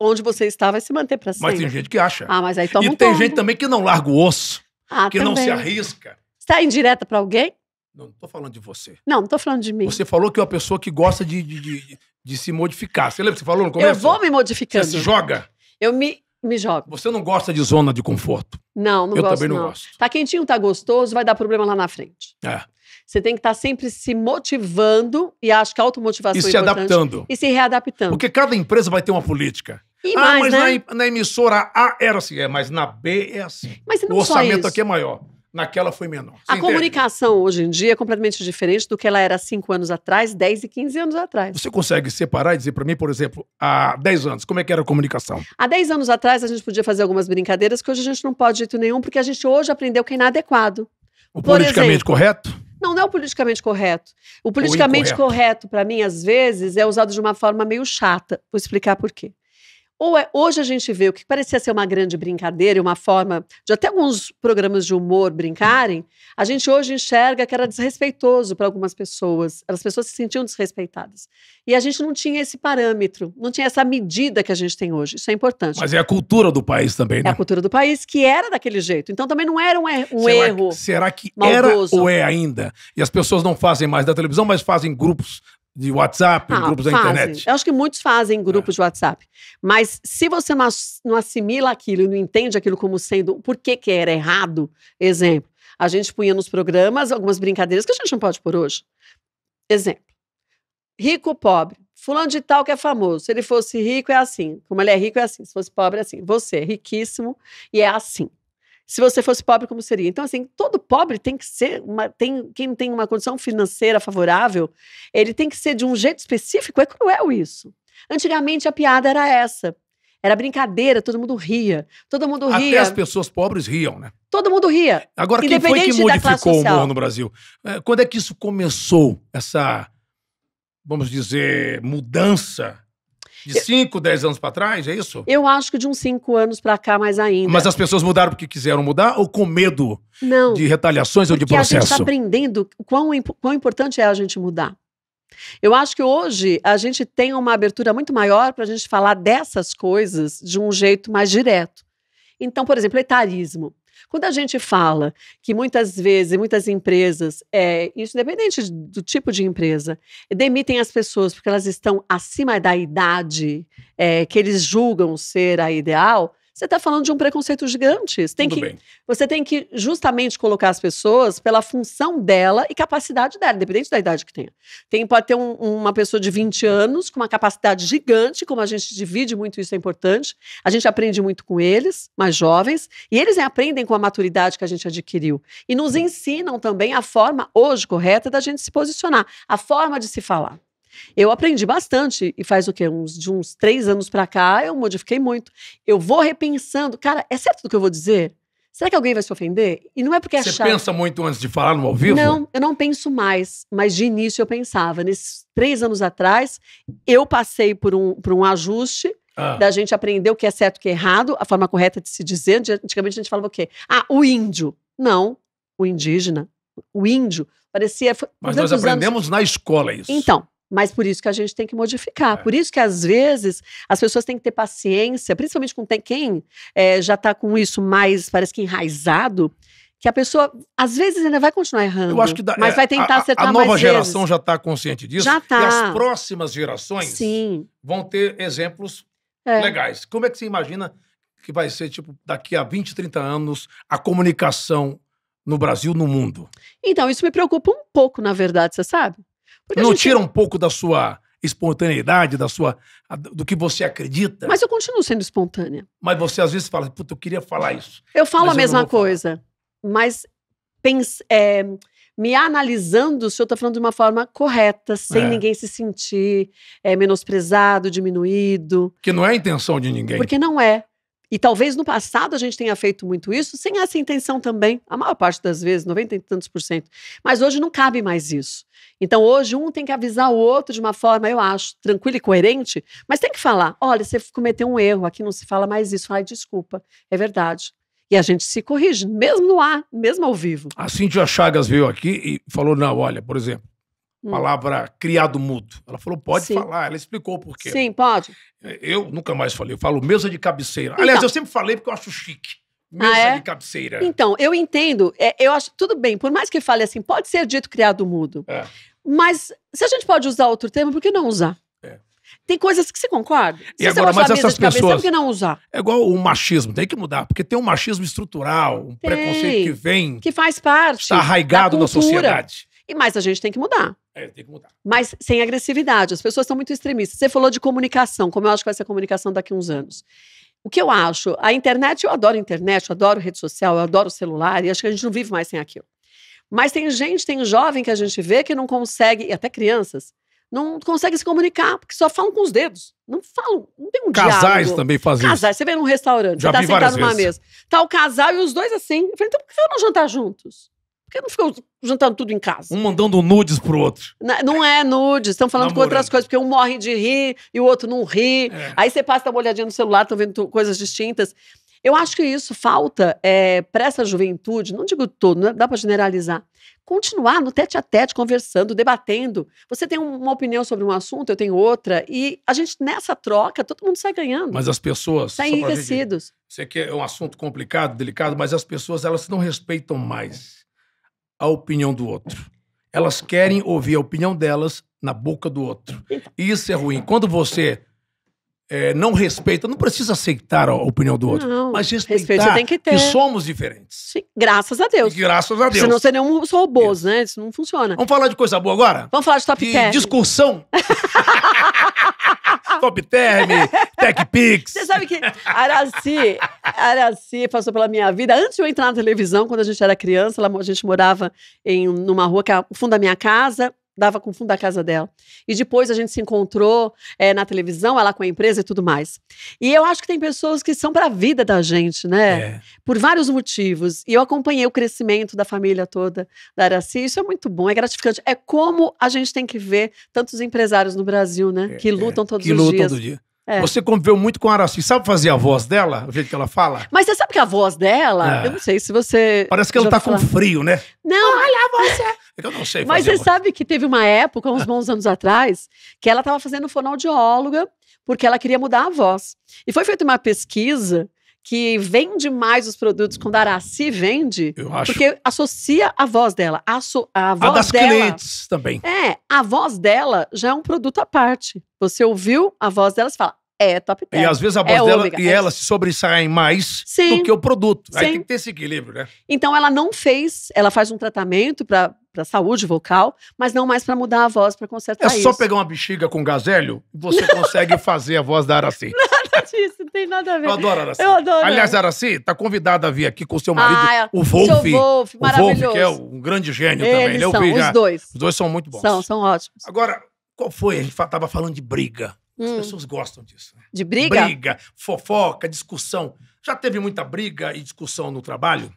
onde você está vai se manter para sempre. Mas tem gente que acha. Ah, mas aí toma E um tem tombo. gente também que não larga o osso, ah, que também. não se arrisca. Está indireta para alguém? Não, não tô falando de você. Não, não tô falando de mim. Você falou que é uma pessoa que gosta de, de, de, de se modificar. Você lembra que você falou no começo? Eu vou me modificando. Você se joga? Eu me, me jogo. Você não gosta de zona de conforto? Não, não Eu gosto. Eu também não, não, gosto. Tá quentinho, tá gostoso, vai dar problema lá na frente. É. Você tem que estar tá sempre se motivando, e acho que a automotivação e é se adaptando. E se readaptando. Porque cada empresa vai ter uma política. E ah, mais, mas né? na, na, emissora A era assim, é, mas na B é assim. Mas não o orçamento isso. aqui é maior. Naquela foi menor. Você a entende? comunicação hoje em dia é completamente diferente do que ela era 5 anos atrás, 10 e 15 anos atrás. Você consegue separar e dizer para mim, por exemplo, há 10 anos, como é que era a comunicação? Há 10 anos atrás a gente podia fazer algumas brincadeiras que hoje a gente não pode de jeito nenhum, porque a gente hoje aprendeu que é inadequado. O por politicamente exemplo, correto? Não, não é o politicamente correto. O politicamente correto, para mim, às vezes, é usado de uma forma meio chata. Vou explicar por quê. Ou é, hoje a gente vê o que parecia ser uma grande brincadeira, uma forma de até alguns programas de humor brincarem, a gente hoje enxerga que era desrespeitoso para algumas pessoas. As pessoas se sentiam desrespeitadas. E a gente não tinha esse parâmetro, não tinha essa medida que a gente tem hoje. Isso é importante. Mas é a cultura do país também, é né? É a cultura do país que era daquele jeito. Então também não era um, er um será erro. será que maldoso. era ou é ainda? E as pessoas não fazem mais da televisão, mas fazem grupos de WhatsApp, ah, grupos fazem. da internet? Eu acho que muitos fazem grupos é. de WhatsApp. Mas se você não assimila aquilo e não entende aquilo como sendo por que, que era errado, exemplo, a gente punha nos programas algumas brincadeiras que a gente não pode por hoje. Exemplo. Rico, pobre. Fulano de tal que é famoso. Se ele fosse rico, é assim. Como ele é rico, é assim. Se fosse pobre, é assim. Você é riquíssimo e é assim se você fosse pobre, como seria? Então, assim, todo pobre tem que ser, uma, tem, quem tem uma condição financeira favorável, ele tem que ser de um jeito específico. É cruel isso. Antigamente a piada era essa. Era brincadeira, todo mundo ria. Todo mundo Até ria. Até as pessoas pobres riam, né? Todo mundo ria. Agora, quem foi que modificou o humor no Brasil? É, quando é que isso começou, essa, vamos dizer, mudança de 5, 10 anos para trás, é isso? Eu acho que de uns 5 anos para cá mais ainda. Mas as pessoas mudaram porque quiseram mudar ou com medo Não, de retaliações ou de processo? a gente está aprendendo quão, quão importante é a gente mudar. Eu acho que hoje a gente tem uma abertura muito maior para a gente falar dessas coisas de um jeito mais direto. Então, por exemplo, etarismo. Quando a gente fala que muitas vezes, muitas empresas, é, isso independente do tipo de empresa, demitem as pessoas porque elas estão acima da idade é, que eles julgam ser a ideal, você está falando de um preconceito gigante. Você tem, que, você tem que justamente colocar as pessoas pela função dela e capacidade dela, independente da idade que tenha. Tem, pode ter um, uma pessoa de 20 anos com uma capacidade gigante, como a gente divide muito isso, é importante. A gente aprende muito com eles, mais jovens, e eles aprendem com a maturidade que a gente adquiriu. E nos ensinam também a forma, hoje correta, da gente se posicionar, a forma de se falar. Eu aprendi bastante e faz o quê? Uns, de uns três anos para cá, eu modifiquei muito. Eu vou repensando. Cara, é certo do que eu vou dizer? Será que alguém vai se ofender? E não é porque é Você pensa muito antes de falar no ao vivo? Não, eu não penso mais. Mas de início eu pensava. Nesses três anos atrás, eu passei por um, por um ajuste ah. da gente aprender o que é certo e o que é errado, a forma correta de se dizer. Antigamente a gente falava o quê? Ah, o índio. Não, o indígena, o índio. Parecia. Mas nós aprendemos anos... na escola isso. Então, mas por isso que a gente tem que modificar. É. Por isso que, às vezes, as pessoas têm que ter paciência, principalmente com quem é, já está com isso mais, parece que enraizado, que a pessoa, às vezes, ainda vai continuar errando. Dá, mas é, vai tentar a, acertar mais A nova geração vezes. já está consciente disso. Já está. E as tá. próximas gerações Sim. vão ter exemplos é. legais. Como é que você imagina que vai ser, tipo, daqui a 20, 30 anos, a comunicação no Brasil, no mundo? Então, isso me preocupa um pouco, na verdade, você sabe? Porque não tira um pouco da sua espontaneidade, da sua do que você acredita? Mas eu continuo sendo espontânea. Mas você às vezes fala, puta, eu queria falar isso. Eu falo a mesma coisa, falar. mas pense, é, me analisando se eu estou falando de uma forma correta, sem é. ninguém se sentir é, menosprezado, diminuído. Que não é a intenção de ninguém. Porque não é. E talvez no passado a gente tenha feito muito isso sem essa intenção também, a maior parte das vezes, 90 e tantos por cento. Mas hoje não cabe mais isso. Então hoje um tem que avisar o outro de uma forma, eu acho, tranquila e coerente, mas tem que falar: olha, você cometeu um erro, aqui não se fala mais isso. Ai, desculpa, é verdade. E a gente se corrige, mesmo no ar, mesmo ao vivo. A Cíntia Chagas veio aqui e falou: não, olha, por exemplo, Hum. palavra criado mudo. Ela falou, pode Sim. falar. Ela explicou por quê. Sim, pode. É, eu nunca mais falei. Eu falo mesa de cabeceira. Então. Aliás, eu sempre falei porque eu acho chique. Ah, mesa ah, é? de cabeceira. Então, eu entendo. É, eu acho tudo bem. Por mais que fale assim, pode ser dito criado mudo. É. Mas se a gente pode usar outro termo, por que não usar? É. Tem coisas que você concorda. E agora, mas essas pessoas. Cabeça, não usar? É igual o machismo, tem que mudar, porque tem um machismo estrutural, um tem, preconceito que vem. Que faz parte. Está arraigado na sociedade. E mais a gente tem que mudar. É, tem que mudar. Mas sem agressividade. As pessoas são muito extremistas. Você falou de comunicação, como eu acho que vai ser a comunicação daqui a uns anos. O que eu acho, a internet, eu adoro internet, eu adoro rede social, eu adoro celular, e acho que a gente não vive mais sem aquilo. Mas tem gente, tem jovem que a gente vê que não consegue, e até crianças, não conseguem se comunicar, porque só falam com os dedos. Não falam, não tem um Casais diálogo. também fazem Casais, isso. você vê num restaurante, Já você tá sentado numa vezes. mesa. Tá o casal e os dois assim. Eu falei, então por que eu não jantar juntos? Porque não ficam juntando tudo em casa? Um mandando nudes pro outro. Não, não é nudes, estão falando Namorando. com outras coisas, porque um morre de rir e o outro não ri. É. Aí você passa uma olhadinha no celular, estão vendo coisas distintas. Eu acho que isso falta é, para essa juventude, não digo todo, não é, dá para generalizar. Continuar no tete a tete, conversando, debatendo. Você tem uma opinião sobre um assunto, eu tenho outra, e a gente, nessa troca, todo mundo sai ganhando. Mas as pessoas. Saem enriquecidos. Gente, isso aqui é um assunto complicado, delicado, mas as pessoas elas não respeitam mais a opinião do outro. Elas querem ouvir a opinião delas na boca do outro. Então Isso é ruim. Quando você é, não respeita, não precisa aceitar a opinião do outro, não, mas respeitar tem que, ter. que somos diferentes. Sim, graças a Deus. E graças a Deus. Senão seriam uns robôs, Deus. né? Isso não funciona. Vamos falar de coisa boa agora? Vamos falar de top term. discussão. (laughs) top term, tech pix. Você sabe que Araci, Araci passou pela minha vida. Antes de eu entrar na televisão, quando a gente era criança, a gente morava em, numa rua que era é o fundo da minha casa dava com o fundo da casa dela. E depois a gente se encontrou é, na televisão, ela com a empresa e tudo mais. E eu acho que tem pessoas que são para a vida da gente, né? É. Por vários motivos. E eu acompanhei o crescimento da família toda da Araci. Isso é muito bom, é gratificante. É como a gente tem que ver tantos empresários no Brasil, né? É, que lutam é. todos que os lutam dias. Todo dia. É. Você conviveu muito com a Araci. Sabe fazer a voz dela? O jeito que ela fala? Mas você sabe que a voz dela, é. eu não sei se você. Parece que ela tá com frio, né? Não. Olha a voz é. É eu não sei. Mas você sabe que teve uma época, uns bons anos atrás, que ela tava fazendo fonoaudióloga porque ela queria mudar a voz. E foi feita uma pesquisa que vende mais os produtos quando a Araci vende, Eu acho. porque associa a voz dela. A, so, a voz a das dela, clientes também. É, a voz dela já é um produto à parte. Você ouviu a voz dela e fala, é top 10. E às vezes a é voz é dela ômega, e é... ela se sobressaem mais Sim. do que o produto. Sim. Aí tem que ter esse equilíbrio, né? Então ela não fez, ela faz um tratamento para para saúde vocal, mas não mais para mudar a voz, para consertar isso. É só isso. pegar uma bexiga com gazélio e você não. consegue fazer a voz da Araci. (laughs) Nada disso, não tem nada a ver. Eu adoro Araci. Eu adoro. Aliás, Araci tá convidada a vir aqui com ah, é. o seu marido, ah, o Wolf. Seu Wolf, maravilhoso. O Wolf, que é um grande gênio Eles também. Né? Eu são, vi, os já, ah, dois. Os dois são muito bons. São, são ótimos. Agora, qual foi? A gente estava falando de briga. As hum. pessoas gostam disso. Né? De briga? Briga, fofoca, discussão. Já teve muita briga e discussão no trabalho?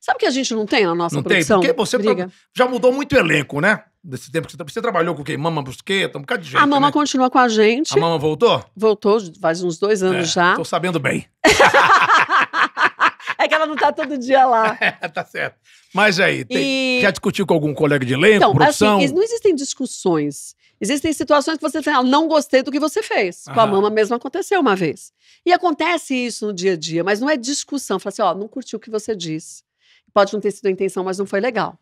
Sabe que a gente não tem na nossa não produção? Não tem, porque você tá, já mudou muito o elenco, né? Desse tempo que você, tá, você trabalhou com quem? Mama Brusqueta, um bocado de gente, A Mama né? continua com a gente. A Mama voltou? Voltou, faz uns dois anos é, já. Tô sabendo bem. (laughs) é que ela não tá todo dia lá. (laughs) É, tá certo. Mas aí, tem, e... já discutiu com algum colega de elenco, então, assim, produção? Assim, não existem discussões. Existem situações que você fala, ah, não gostei do que você fez. Com a mama mesmo aconteceu uma vez. E acontece isso no dia a dia, mas não é discussão. Fala assim, ó, não curtiu o que você disse. Pode não ter sido a intenção, mas não foi legal.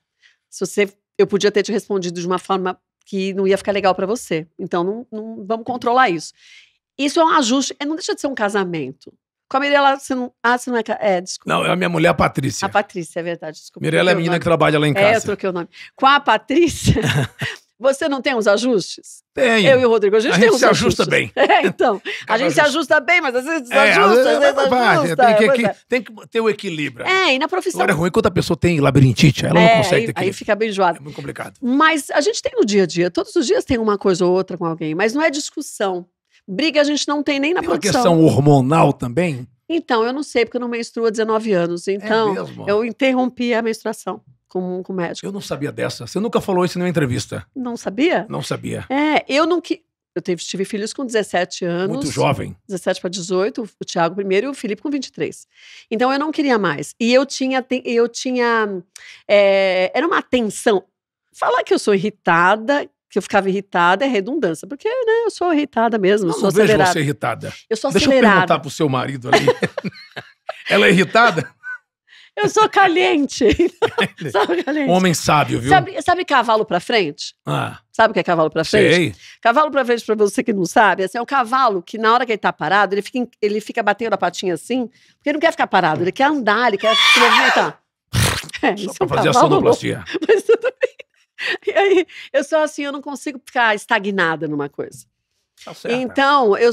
Se você, eu podia ter te respondido de uma forma que não ia ficar legal para você. Então, não, não vamos controlar isso. Isso é um ajuste, é, não deixa de ser um casamento. Com a Mirella, você não. Ah, você não é. É, desculpa. Não, é a minha mulher, a Patrícia. A Patrícia, é verdade, desculpa. Mirella é a menina que trabalha lá em casa. É, eu troquei o nome. Com a Patrícia, (laughs) Você não tem uns ajustes? Tenho. Eu e o Rodrigo, a gente a gente se ajustes. ajusta bem. (laughs) É, então, a gente ajusta. se ajusta bem, mas às vezes desajusta, é, às vezes ajusta. Tem que, é. tem que ter o um equilíbrio. É, e na profissão... Agora é ruim quando a pessoa tem labirintite, ela é, não consegue aí, ter aí fica bem enjoada. É muito complicado. Mas a gente tem no dia a dia, todos os dias tem uma coisa ou outra com alguém, mas não é discussão. Briga a gente não tem nem na tem produção. uma questão hormonal também? Então, eu não sei, porque eu não menstruo há 19 anos. É então, é eu interrompi a menstruação com, com o médico. Eu não sabia dessa. Você nunca falou isso em nenhuma entrevista. Não sabia? Não sabia. É, eu não que eu tive, tive, filhos com 17 anos. Muito jovem. 17 para 18, o Tiago primeiro e o Felipe com 23. Então eu não queria mais. E eu tinha. Eu tinha é, era uma atenção. Falar que eu sou irritada, que eu ficava irritada é redundância, porque né, eu sou irritada mesmo. Eu, eu sou não acelerada. vejo você irritada. Eu sou acelerada. Deixa eu perguntar pro seu marido ali. (laughs) Ela é irritada? (laughs) Eu sou caliente. sabe, (laughs) caliente. Homem sábio, viu? Sabe, sabe cavalo pra frente? Ah. Sabe o que é cavalo pra frente? Sei. Cavalo pra frente, pra você que não sabe, assim, é um cavalo que na hora que ele tá parado, ele fica, ele fica batendo a patinha assim, porque ele não quer ficar parado, ele quer andar, ele quer se movimentar. (laughs) É, Só é pra é um fazer a sonoplastia. (laughs) Mas tudo bem. E aí, eu sou assim, eu não consigo ficar estagnada numa coisa. Tá então, eu,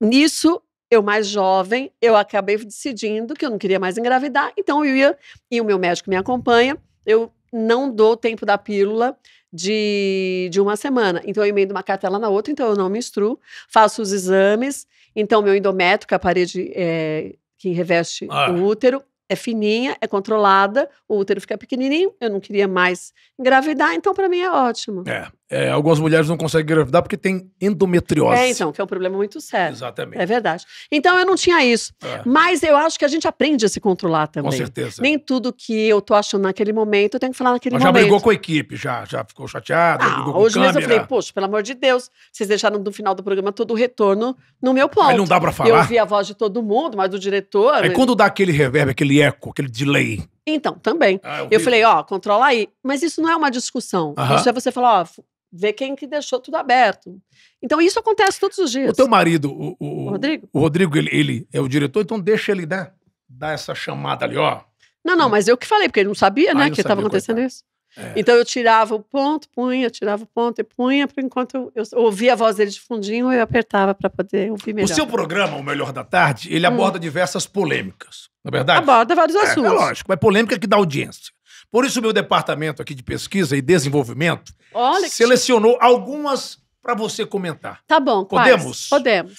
nisso eu mais jovem, eu acabei decidindo que eu não queria mais engravidar, então eu ia, e o meu médico me acompanha, eu não dou tempo da pílula de, de uma semana. Então eu emendo uma cartela na outra, então eu não menstruo, faço os exames, então meu endométrio, que é a parede é, que reveste ah. o útero, é fininha, é controlada, o útero fica pequenininho, eu não queria mais engravidar, então para mim é ótimo. É. É, algumas mulheres não conseguem engravidar porque tem endometriose. É, então, que é um problema muito sério. Exatamente. É verdade. Então eu não tinha isso. É. Mas eu acho que a gente aprende a se controlar também. Com certeza. Nem tudo que eu tô achando naquele momento, eu tenho que falar naquele Mas momento. Mas já brigou com a equipe, já, já ficou chateada, ah, brigou com Hoje câmera. mesmo eu falei, poxa, pelo amor de Deus, vocês deixaram no final do programa todo o retorno no meu ponto. Aí não dá pra falar. Eu ouvi a voz de todo mundo, mas do diretor. Aí né? quando dá aquele reverb, aquele eco, aquele delay. Então, também. Ah, eu, eu falei, ó, controla aí. Mas isso não é uma discussão. Isso é você falar, ó, ver quem que deixou tudo aberto. Então isso acontece todos os dias. O teu marido, o, o, o Rodrigo, o Rodrigo ele, ele, é o diretor, então deixa ele dar, né, dar essa chamada ali, ó. Não, não, mas eu que falei, porque ele não sabia, né, que estava acontecendo coitado. isso. É. Então eu tirava o ponto, punha, tirava o ponto e punha, por enquanto eu, eu ouvia a voz dele de fundinho eu apertava para poder ouvir melhor. O seu programa, O Melhor da Tarde, ele hum. aborda diversas polêmicas, na é verdade? Aborda vários é, é assuntos. É lógico, mas polêmica que dá audiência. Por isso, meu departamento aqui de pesquisa e desenvolvimento Olha selecionou que... algumas para você comentar. Tá bom, podemos? Quais? Podemos.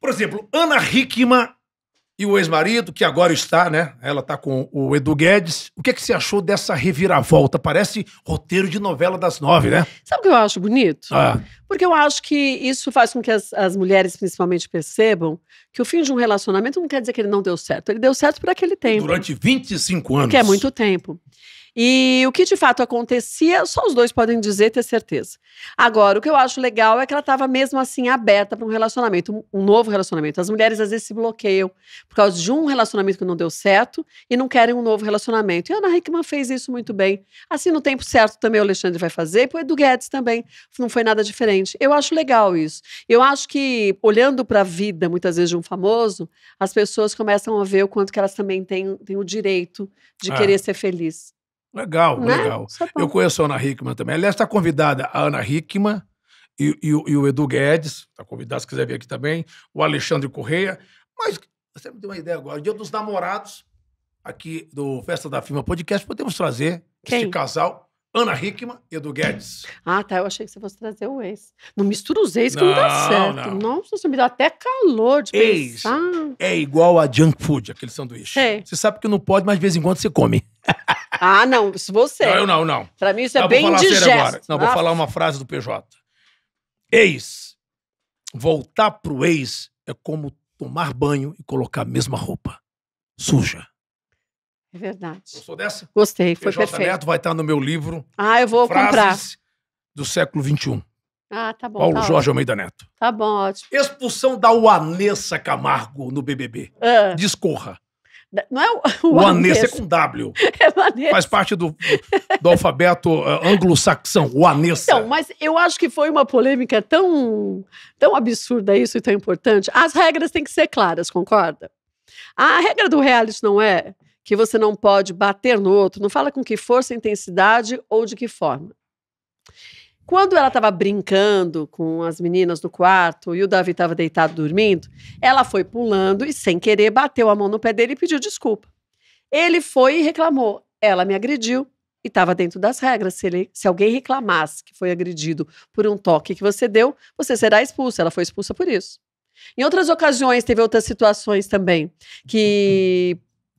Por exemplo, Ana Hickman e o ex-marido, que agora está, né? Ela está com o Edu Guedes. O que é que você achou dessa reviravolta? Parece roteiro de novela das nove, né? Sabe o que eu acho bonito? Ah. Porque eu acho que isso faz com que as, as mulheres, principalmente, percebam que o fim de um relacionamento não quer dizer que ele não deu certo. Ele deu certo por aquele tempo. Durante 25 anos. Que é muito tempo. E o que de fato acontecia, só os dois podem dizer, ter certeza. Agora, o que eu acho legal é que ela estava mesmo assim aberta para um relacionamento, um novo relacionamento. As mulheres às vezes se bloqueiam por causa de um relacionamento que não deu certo e não querem um novo relacionamento. E a Ana Hickman fez isso muito bem. Assim, no tempo certo também o Alexandre vai fazer, e o Edu Guedes também. Não foi nada diferente. Eu acho legal isso. Eu acho que, olhando para a vida, muitas vezes, de um famoso, as pessoas começam a ver o quanto que elas também têm, têm o direito de ah. querer ser feliz. Legal, né? legal. É Eu conheço a Ana Hickman também. Aliás, está convidada a Ana Hickman e, e, e o Edu Guedes. Está convidado, se quiser vir aqui também. O Alexandre Correia. Mas você me deu uma ideia agora. Dia dos Namorados, aqui do Festa da Firma Podcast, podemos trazer Quem? este casal Ana Hickman e Edu Guedes. Ah, tá. Eu achei que você fosse trazer o ex. Não mistura os ex que não, não dá certo. Não. Nossa, você me dá até calor de ex pensar. É igual a junk food, aquele sanduíche. É. Você sabe que não pode, mas de vez em quando você come. (laughs) Ah, não. Isso você. Não, eu não, não. Pra mim isso é bem indigesto. Agora. Não, ah. vou falar uma frase do PJ. Ex. Voltar pro ex é como tomar banho e colocar a mesma roupa. Suja. É verdade. Gostou dessa? Gostei, foi PJ perfeito. Neto vai estar tá no meu livro. Ah, eu vou Frases comprar. do século XXI. Ah, tá bom. Paulo tá Jorge ótimo. Almeida Neto. Tá bom, ótimo. Expulsão da Uanessa Camargo no BBB. Ah. Discorra. Não é o Uanessa. é com W. (laughs) É Uanessa. Faz parte do, do alfabeto eh, anglo-saxão, Anessa. Então, mas eu acho que foi uma polêmica tão, tão absurda isso e tão importante. As regras têm que ser claras, concorda? A regra do reality não é que você não pode bater no outro, não fala com que força, intensidade ou de que forma. Quando ela estava brincando com as meninas no quarto e o Davi estava deitado dormindo, ela foi pulando e, sem querer, bateu a mão no pé dele e pediu desculpa. Ele foi e reclamou. Ela me agrediu e estava dentro das regras. Se, ele, se alguém reclamasse que foi agredido por um toque que você deu, você será expulso. Ela foi expulsa por isso. Em outras ocasiões, teve outras situações também que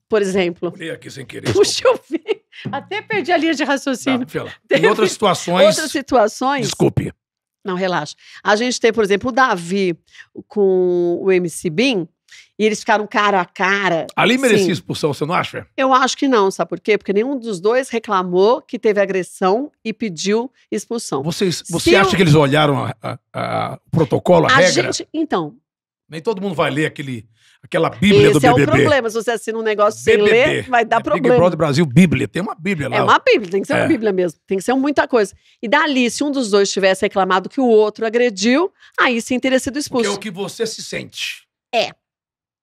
por exemplo. Pulei aqui sem querer. Puxa, eu vi. Até perdi a linha de raciocínio. Tá, em outras situações. Outras situações. Desculpe. Não, relaxa. A gente tem, por exemplo, o Davi com o MC Bin, e eles ficaram cara a cara. Ali merecia Sim. expulsão, você não acha? Eu acho que não, sabe por quê? Porque nenhum dos dois reclamou que teve agressão e pediu expulsão. Vocês, você Se acha eu... que eles olharam a, a, a, o protocolo, a, regra? Gente, então. Nem todo mundo vai ler aquele Aquela Bíblia Esse do BBB. Esse é o problema. Se você assina um negócio BBB. sem ler, vai dar é problema. Big Brother Brasil, Bíblia. Tem uma Bíblia lá. É uma Bíblia, tem que ser é. uma Bíblia mesmo. Tem que ser muita coisa. E dali, se um dos dois tivesse reclamado que o outro agrediu, aí sim teria sido expulso. Porque é o que você se sente. É.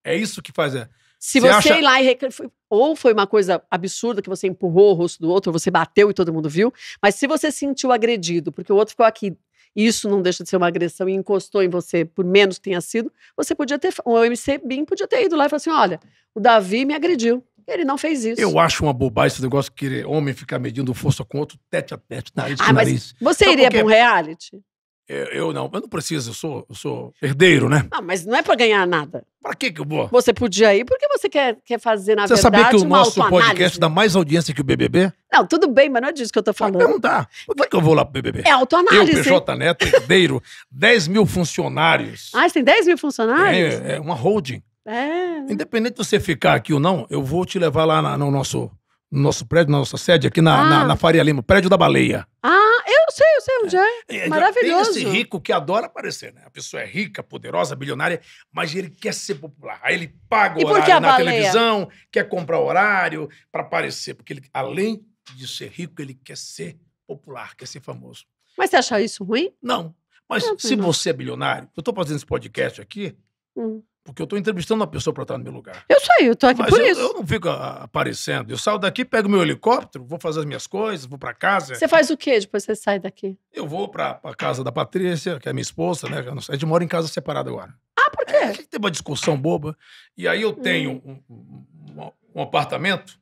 É isso que faz. É. Se você, você acha... ir lá e reclamar. Ou foi uma coisa absurda que você empurrou o rosto do outro, ou você bateu e todo mundo viu. Mas se você se sentiu agredido, porque o outro ficou aqui isso não deixa de ser uma agressão e encostou em você, por menos que tenha sido, você podia ter, o OMC BIM podia ter ido lá e falar assim: olha, o Davi me agrediu. Ele não fez isso. Eu acho uma bobagem esse negócio que homem ficar medindo força com outro tete a tete, nariz ah, com nariz. Você iria para é? um reality? Eu, é, eu, não, eu não preciso, eu sou, eu sou herdeiro, né? Ah, mas não é para ganhar nada. Para que que eu vou? Você podia ir porque você quer, quer fazer, na você verdade, Você sabia que o nosso podcast dá mais audiência que o BBB? Não, tudo bem, mas não é disso que eu tô ah, falando. Ah, não dá. Por que, que eu vou lá pro BBB? É autoanálise. Eu, PJ Neto, herdeiro, 10 (laughs) mil funcionários. Ah, você tem 10 mil funcionários? É, é uma holding. É. Né? Independente de você ficar aqui ou não, eu vou te levar lá na, no nosso no nosso prédio, na nossa sede, aqui na, ah. na, na Faria Lima, prédio da baleia. Ah, eu sei, eu sei onde é. é. Maravilhoso. Tem esse rico que adora aparecer, né? A pessoa é rica, poderosa, bilionária, mas ele quer ser popular. Aí ele paga o horário na televisão, quer comprar horário para aparecer. Porque ele, além de ser rico, ele quer ser popular, quer ser famoso. Mas você acha isso ruim? Não. Mas não, se é não. você é bilionário, eu estou fazendo esse podcast aqui, hum. Porque eu estou entrevistando uma pessoa para estar no meu lugar. Eu sei, eu estou aqui Mas por eu, isso. Eu não fico aparecendo. Eu saio daqui, pego meu helicóptero, vou fazer as minhas coisas, vou para casa. Você faz o quê depois que você sai daqui? Eu vou para a casa da Patrícia, que é minha esposa, né? A gente mora em casa separada agora. Ah, por quê? É, tem uma discussão boba. E aí eu tenho hum. um, um, um apartamento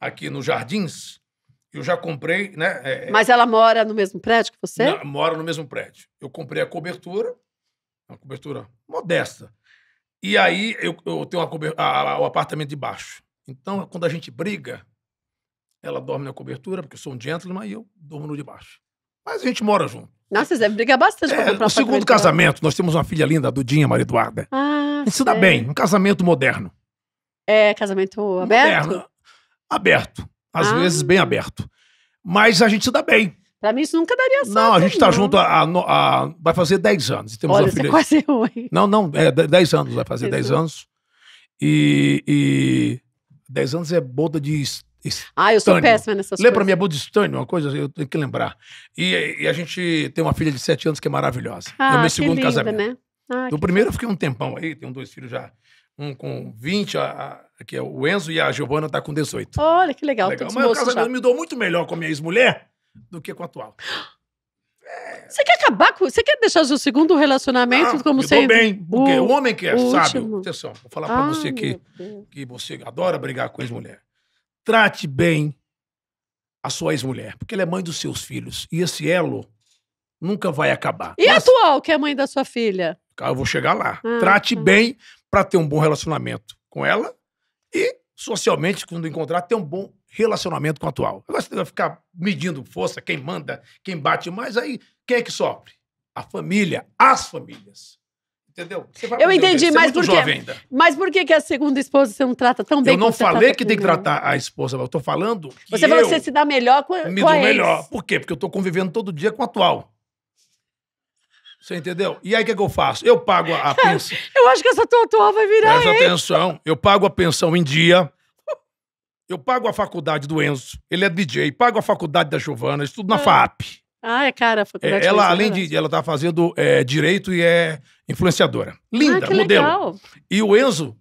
aqui nos Jardins, eu já comprei, né? É, é. Mas ela mora no mesmo prédio que você? mora no mesmo prédio. Eu comprei a cobertura, uma cobertura modesta. E aí eu, eu tenho a, a, o apartamento de baixo. Então, quando a gente briga, ela dorme na cobertura, porque eu sou um gentleman, e eu durmo no de baixo. Mas a gente mora junto. Nossa, vocês devem brigar bastante é, No segundo casamento, nós temos uma filha linda, a Dudinha Maria Eduarda. Ah, a gente se dá bem, um casamento moderno. É, casamento aberto? Moderno, aberto. Às ah. vezes bem aberto. Mas a gente se dá bem. Pra mim isso nunca daria certo. Não, a gente tá não. junto há. Vai fazer 10 anos. Temos Olha, é filha. É quase ruim. Não, não, é 10 anos, vai fazer 10 anos. E, e. 10 anos é boda de. Estânio. Ah, eu sou péssima nessas Lembra coisas. Lembra minha é boda de estânio, uma coisa, eu tenho que lembrar. E, e, a gente tem uma filha de 7 anos que é maravilhosa. Ah, é o meu segundo linda, casamento. Né? Ah, no primeiro eu fiquei um tempão aí, tenho dois filhos já. Um com 20, a, a que é o Enzo, e a Giovana tá com 18. Olha, que legal. legal. Mas o casamento já. me dou muito melhor com a minha ex-mulher do que com a atual. Você quer acabar com. Você quer deixar seu segundo relacionamento ah, como eu você. bem, porque o, o homem que é sábio. Atenção, vou falar pra ah, você que, que você adora brigar com ex-mulher. Trate bem a sua ex-mulher, porque ela é mãe dos seus filhos. E esse elo nunca vai acabar. E Mas, atual, que é mãe da sua filha? Eu vou chegar lá. Ah, Trate tá. bem para ter um bom relacionamento com ela e socialmente, quando encontrar, ter um bom relacionamento com o atual. Agora você vai ficar medindo força, quem manda, quem bate mais, aí quem é que sofre? A família, as famílias. Entendeu? eu entendi, é mas por, que, mas por que que a segunda esposa você não trata tão bem? Eu não falei que tem que tratar a esposa, eu tô falando que Você falou que você se dá melhor com, me com a Me dou melhor. Por quê? Porque eu tô convivendo todo dia com a atual. Você entendeu? E aí o que, é que eu faço? Eu pago a, a (laughs) pensão. eu acho que essa tua atual vai virar. Presta atenção. Eu pago a pensão em dia. Eu pago a faculdade do Enzo, ele é DJ, pago a faculdade da Giovana, estudo na é. FAP. Ah, é cara, a faculdade. É, ela, além de. Ela tá fazendo é, direito e é influenciadora. Linda, ah, modelo. Legal. E o Enzo,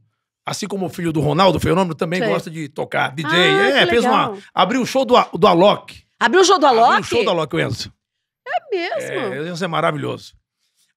assim como o filho do Ronaldo, fenômeno, também Sei. gosta de tocar DJ. Ah, é, fez uma. Abriu o show do, do Alok. Abriu o show do Alok? Abriu o show do Alok, o Enzo. É mesmo. É, o Enzo é maravilhoso.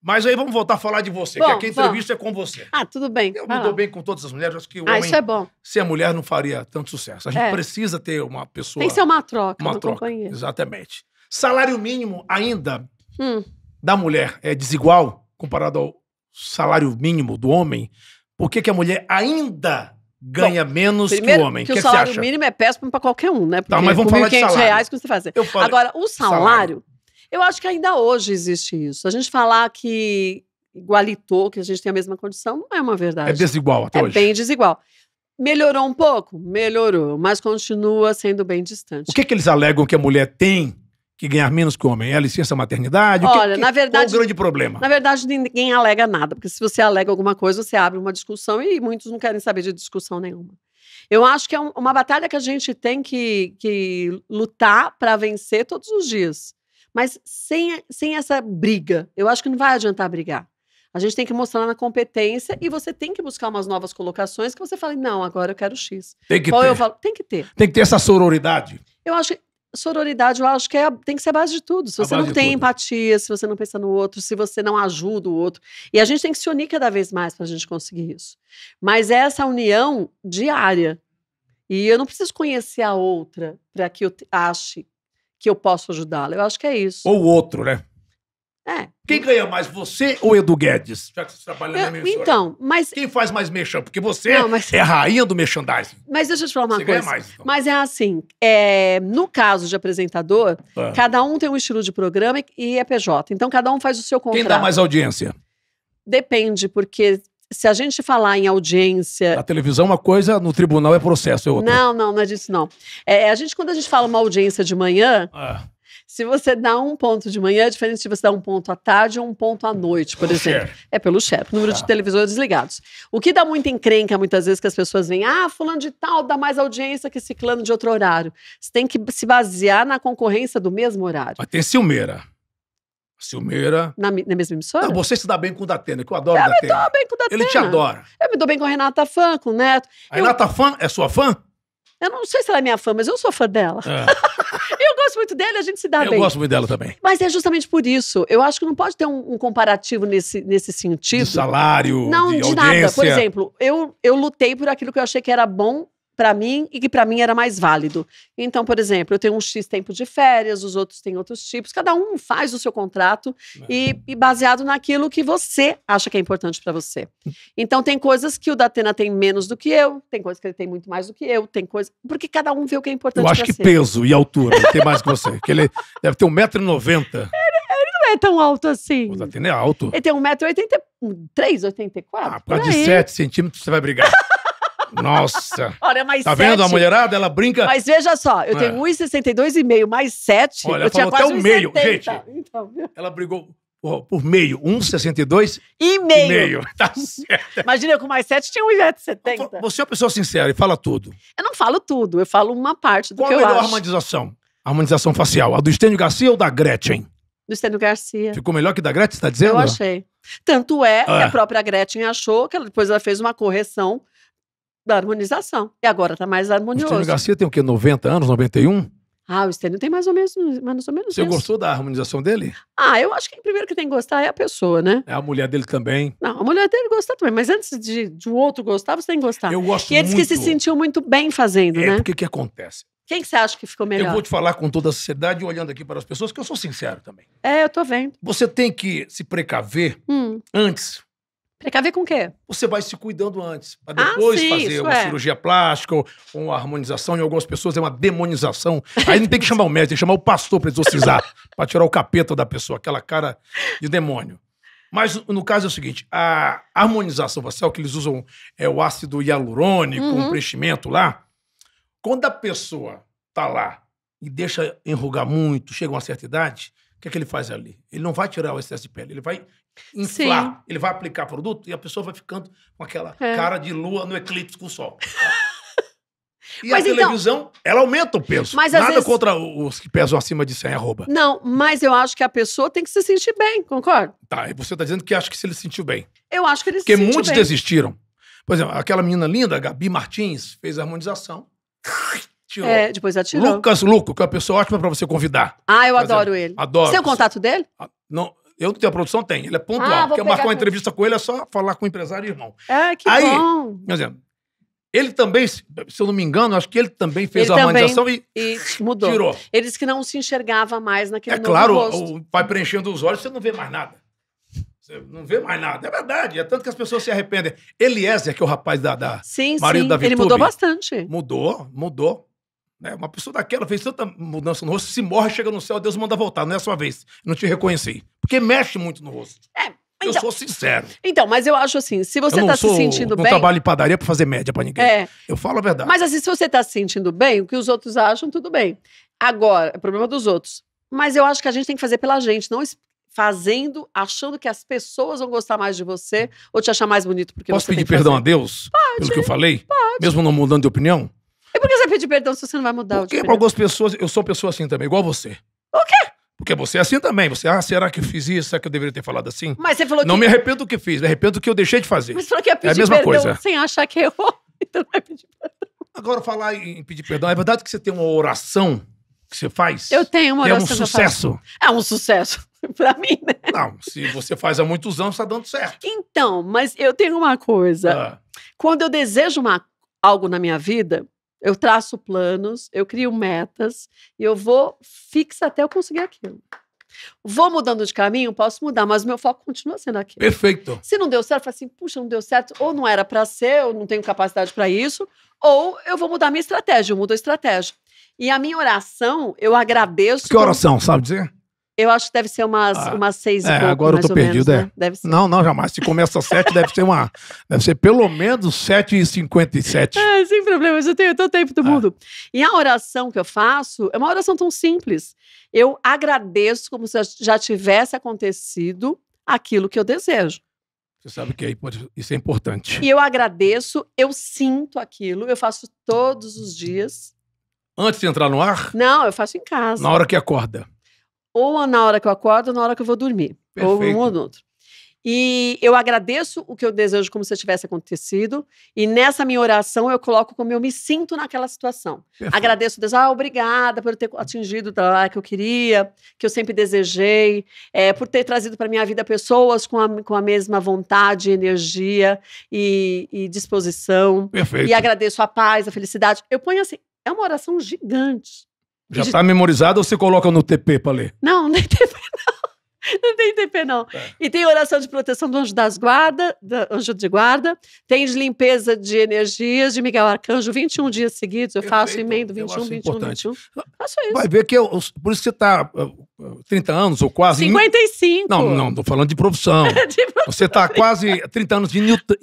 Mas aí vamos voltar a falar de você, bom, que aqui a entrevista bom. é com você. Ah, tudo bem. Eu Vai me lá. dou bem com todas as mulheres, acho que o ah, homem, isso é bom. se a mulher não faria tanto sucesso. A gente é. precisa ter uma pessoa... Tem que ser uma troca. Uma troca, companheiro. exatamente. Salário mínimo ainda hum. da mulher é desigual comparado ao salário mínimo do homem? Por que, que a mulher ainda ganha Bom, menos que o homem. Que, que o salário que mínimo é péssimo para qualquer um, né? Porque tá, mas vamos falar de salário. reais que você fazer. Agora, o salário, salário, eu acho que ainda hoje existe isso. A gente falar que igualitou, que a gente tem a mesma condição, não é uma é verdade. É desigual até é hoje. É bem desigual. Melhorou um pouco? Melhorou, mas continua sendo bem distante. O que, é que eles alegam que a mulher tem que ganhar menos que o homem? É a licença maternidade? Olha, que, na verdade. Qual é o grande problema? Na verdade, ninguém alega nada, porque se você alega alguma coisa, você abre uma discussão e muitos não querem saber de discussão nenhuma. Eu acho que é uma batalha que a gente tem que, que lutar para vencer todos os dias mas sem, sem essa briga. Eu acho que não vai adiantar brigar. A gente tem que mostrar na competência e você tem que buscar umas novas colocações que você fale, não, agora eu quero X. Tem que Qual ter. Eu falo? Tem que ter. Tem que ter essa sororidade. Eu acho que sororidade, eu acho que é, tem que ser a base de tudo. Se você não tem tudo. empatia, se você não pensa no outro, se você não ajuda o outro. E a gente tem que se unir cada vez mais para a gente conseguir isso. Mas é essa união diária. E eu não preciso conhecer a outra para que eu ache que eu posso ajudá-la. Eu acho que é isso. Ou outro, né? É. Quem ganha mais, você ou Edu Guedes? Já que você trabalha eu, na emissora. Então, mas... Quem faz mais mexão? Porque você não, mas... é a rainha do merchandising. Mas deixa eu te falar uma você coisa. Ganha mais, então. Mas é assim, é... no caso de apresentador, ah. cada um tem um estilo de programa e é PJ. Então, cada um faz o seu contrato. Quem dá mais audiência? Depende, porque se a gente falar em audiência. Na televisão, é uma coisa, no tribunal é processo, é outra. Não, não, não é disso, não. É, é a gente, quando a gente fala uma audiência de manhã. É. Se você dá um ponto de manhã, é diferente se você dá um ponto à tarde ou um ponto à noite, por o exemplo. Chefe. É pelo chefe, número de ah. televisores ligados. O que dá muita encrenca muitas vezes que as pessoas vêm, ah, fulano de tal dá mais audiência que ciclano de outro horário. Você tem que se basear na concorrência do mesmo horário. Vai ter Silmeira. Silmeira. Na, na, mesma emissora? Não, você se dá bem com o Datena, que eu adoro eu o Datena. Eu me dou bem com o Datena. Ele te adora. Eu me dou bem com a Renata Fã, com o Neto. A eu... Renata Fã é sua fã? Eu não sei se ela é minha fã, mas eu sou fã dela. É. (laughs) eu gosto muito dele, a gente se dá eu bem. Eu gosto muito dela também. Mas é justamente por isso. Eu acho que não pode ter um, um comparativo nesse, nesse sentido. De salário, não, de, de nada. Por exemplo, eu, eu lutei por aquilo que eu achei que era bom para mim e que para mim era mais válido. Então, por exemplo, eu tenho um X tempo de férias, os outros têm outros tipos, cada um faz o seu contrato é. e, e, baseado naquilo que você acha que é importante para você. Então, tem coisas que o Datena tem menos do que eu, tem coisas que ele tem muito mais do que eu, tem coisas. Porque cada um vê o que é importante para você. Eu acho que ser. peso e altura Ele tem mais que você, que ele deve ter 1,90m. (laughs) Ele, ele não é tão alto assim. O Datena é alto. Ele tem 1,83m, 84 Ah, por causa de 7 centímetros você vai brigar. (laughs) Nossa! (laughs) Olha, mais Tá vendo a mulherada? Ela brinca. Mas veja só, eu é. tenho 1,62 e meio, mais 7. Olha, eu tinha quase até o meio, gente. Então, ela brigou por, por meio, 1,62 e meio. E meio, (laughs) tá certo. Imagina, eu com mais 7 tinha 1,70. Você é uma pessoa sincera e fala tudo. Eu não falo tudo, eu falo uma parte do Qual que eu acho. Qual a melhor harmonização? A harmonização facial, a do Estênio Garcia ou da Gretchen? do Estênio Garcia. Ficou melhor que da Gretchen, você tá dizendo? Eu achei. Tanto é, é. que a é. própria Gretchen achou que ela, depois ela fez uma correção da harmonização. E agora está mais harmonioso. O Estênio Garcia tem o quê? 90 anos, 91? Ah, o Estênio tem mais ou menos, mais ou menos Você isso. gostou da harmonização dele? Ah, eu acho que o primeiro que tem que gostar é a pessoa, né? É a mulher dele também. Não, a mulher dele gostar também, mas antes de, de um outro gostar, você tem que gostar. Eu gosto E eles muito... que se sentiu muito bem fazendo, é, né? porque o que acontece? Quem que você acha que ficou melhor? Eu vou te falar com toda a sociedade, olhando aqui para as pessoas, que eu sou sincero também. É, eu tô vendo. Você tem que se precaver hum. antes Precaver com o quê? Você vai se cuidando antes, para ah, depois ah, sim, fazer uma é. cirurgia plástica ou uma harmonização. Em algumas pessoas é uma demonização. Aí não tem que chamar o médico, tem que chamar o pastor para exorcizar, (laughs) para tirar o capeta da pessoa, aquela cara de demônio. Mas no caso é o seguinte: a harmonização facial, que eles usam é o ácido hialurônico, uhum. um preenchimento lá. Quando a pessoa tá lá e deixa enrugar muito, chega a uma certa idade, o que é que ele faz ali? Ele não vai tirar o excesso de pele, ele vai inflar. Sim. Ele vai aplicar produto e a pessoa vai ficando com aquela é. cara de lua no eclipse com o sol. Tá? (laughs) E mas a então televisão, então, ela aumenta o peso. Mas Nada vezes... contra os que pesam acima de 100 arroba. Não, mas eu acho que a pessoa tem que se sentir bem, concorda? Tá, e você está dizendo que acha que se ele se sentiu bem. Eu acho que ele Porque se sentiu bem. Porque muitos desistiram. Por exemplo, aquela menina linda, Gabi Martins, fez a harmonização. (laughs) Tirou. É, depois atirou. Lucas Luco, que é uma pessoa ótima para você convidar. Ah, eu adoro ele. Adoro. Você tem o contato dele? Ah, não, eu não tenho a produção, tem. Ele é pontual. Ah, Quer marcar uma entrevista com ele, é só falar com o empresário e irmão. Ah, que Aí, bom. Quer dizer, ele também, se eu não me engano, acho que ele também fez ele a harmonização e, e, mudou. tirou. Ele disse que não se enxergava mais naquele é novo claro, rosto. É claro, vai preenchendo os olhos, você não vê mais nada. Você não vê mais nada. É verdade. É tanto que as pessoas se arrependem. Eliezer, que é o rapaz da, da sim, marido sim. da Ele mudou bastante. Mudou, mudou. Né? Uma pessoa daquela fez tanta mudança no rosto, se morre, chega no céu, Deus manda voltar, não é a sua vez. Não te reconheci. Porque mexe muito no rosto. É. Então, eu sou sincero. Então, mas eu acho assim, se você está tá sou, se sentindo não bem. Não trabalho em padaria pra fazer média pra ninguém. É. Eu falo a verdade. Mas assim, se você tá se sentindo bem, o que os outros acham, tudo bem. Agora, é problema dos outros. Mas eu acho que a gente tem que fazer pela gente, não fazendo, achando que as pessoas vão gostar mais de você ou te achar mais bonito porque Posso você pedir perdão fazer. a Deus pode, pelo que eu falei? Pode. Mesmo não mudando de opinião? E por que você pede perdão se você não vai mudar Porque o Porque tipo algumas pessoas, eu sou pessoa assim também, igual você. O quê? Porque você é assim também. Você, ah, será que eu fiz isso? Será que eu deveria ter falado assim? Mas você falou não que. Não me arrependo do que fiz, me arrependo do que eu deixei de fazer. Mas você falou que ia pedir é a mesma perdão coisa. sem achar que errou. (laughs) Então não vai pedir perdão. Agora, falar em pedir perdão, é verdade que você tem uma oração que você faz? Eu tenho uma oração. É um sucesso. É um sucesso. (laughs) pra mim, né? Não, se você faz há muitos anos, tá dando certo. Então, mas eu tenho uma coisa. Ah. Quando eu desejo uma, algo na minha vida, eu traço planos, eu crio metas e eu vou fixa até eu conseguir aquilo. Vou mudando de caminho, posso mudar, mas meu foco continua sendo aqui. Perfeito. Se não deu certo, eu falo assim, puxa, não deu certo, ou não era para ser, eu não tenho capacidade para isso, ou eu vou mudar minha estratégia, eu mudo a estratégia. E a minha oração, eu agradeço. Que oração, como... sabe dizer? Eu acho que deve ser umas, ah, umas seis é, pouco, agora eu tô perdido, menos, é. Né? Deve ser. Não, não, jamais. Se começa às sete, deve ser uma. Deve ser pelo menos sete e cinquenta e sete. É, sem problemas, eu tenho todo o tempo do ah. mundo. E a oração que eu faço é uma oração tão simples. Eu agradeço como se já tivesse acontecido aquilo que eu desejo. Você sabe que é isso é importante. E eu agradeço, eu sinto aquilo, eu faço todos os dias. Antes de entrar no ar? Não, eu faço em casa. Na hora que acorda ou na hora que eu acordo, ou na hora que eu vou dormir. Perfeito. Ou um ou outro. E eu agradeço o que eu desejo como se tivesse acontecido. E nessa minha oração eu coloco como eu me sinto naquela situação. Perfeito. Agradeço a Deus, ah, obrigada por ter atingido lá que eu queria, que eu sempre desejei, é, por ter trazido para minha vida pessoas com a, com a mesma vontade, energia e, e disposição. Perfeito. E agradeço a paz, a felicidade. Eu ponho assim, é uma oração gigante. Já está memorizado ou você coloca no TP para ler? (laughs) Não, não tem TP não. Não tem TP não. É. E tem oração de proteção do anjo das guarda, do anjo de guarda, tem de limpeza de energias de Miguel Arcanjo 21 dias seguidos, eu Perfeito. faço emendo 21, 21, importante. 21. Ah, faço isso. Vai ver que eu, é por isso que você está 30 ah, anos ou quase 55. Não, não, Estou falando de profissão. (laughs) de profissão. Você está quase 30 anos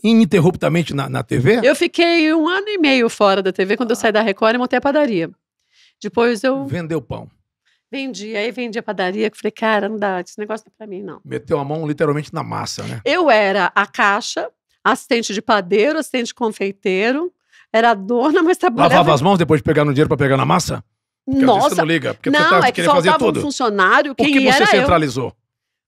ininterruptamente na, na TV? Eu fiquei um ano e meio fora da TV quando ah. eu saí da Record e montei a padaria. Depois eu. Vendeu pão. Vendi, aí vendi a padaria, que falei, cara, não dá, esse negócio não é pra mim, não. Meteu a mão literalmente na massa, né? Eu era a caixa, assistente de padeiro, assistente de confeiteiro, era dona, mas trabalhava... Lavava as mãos depois de pegar no dinheiro pra pegar na massa? Porque Nossa! Não liga, porque não, você tá é que faltava fazer tudo. um funcionário, quem Por que você centralizou? Eu?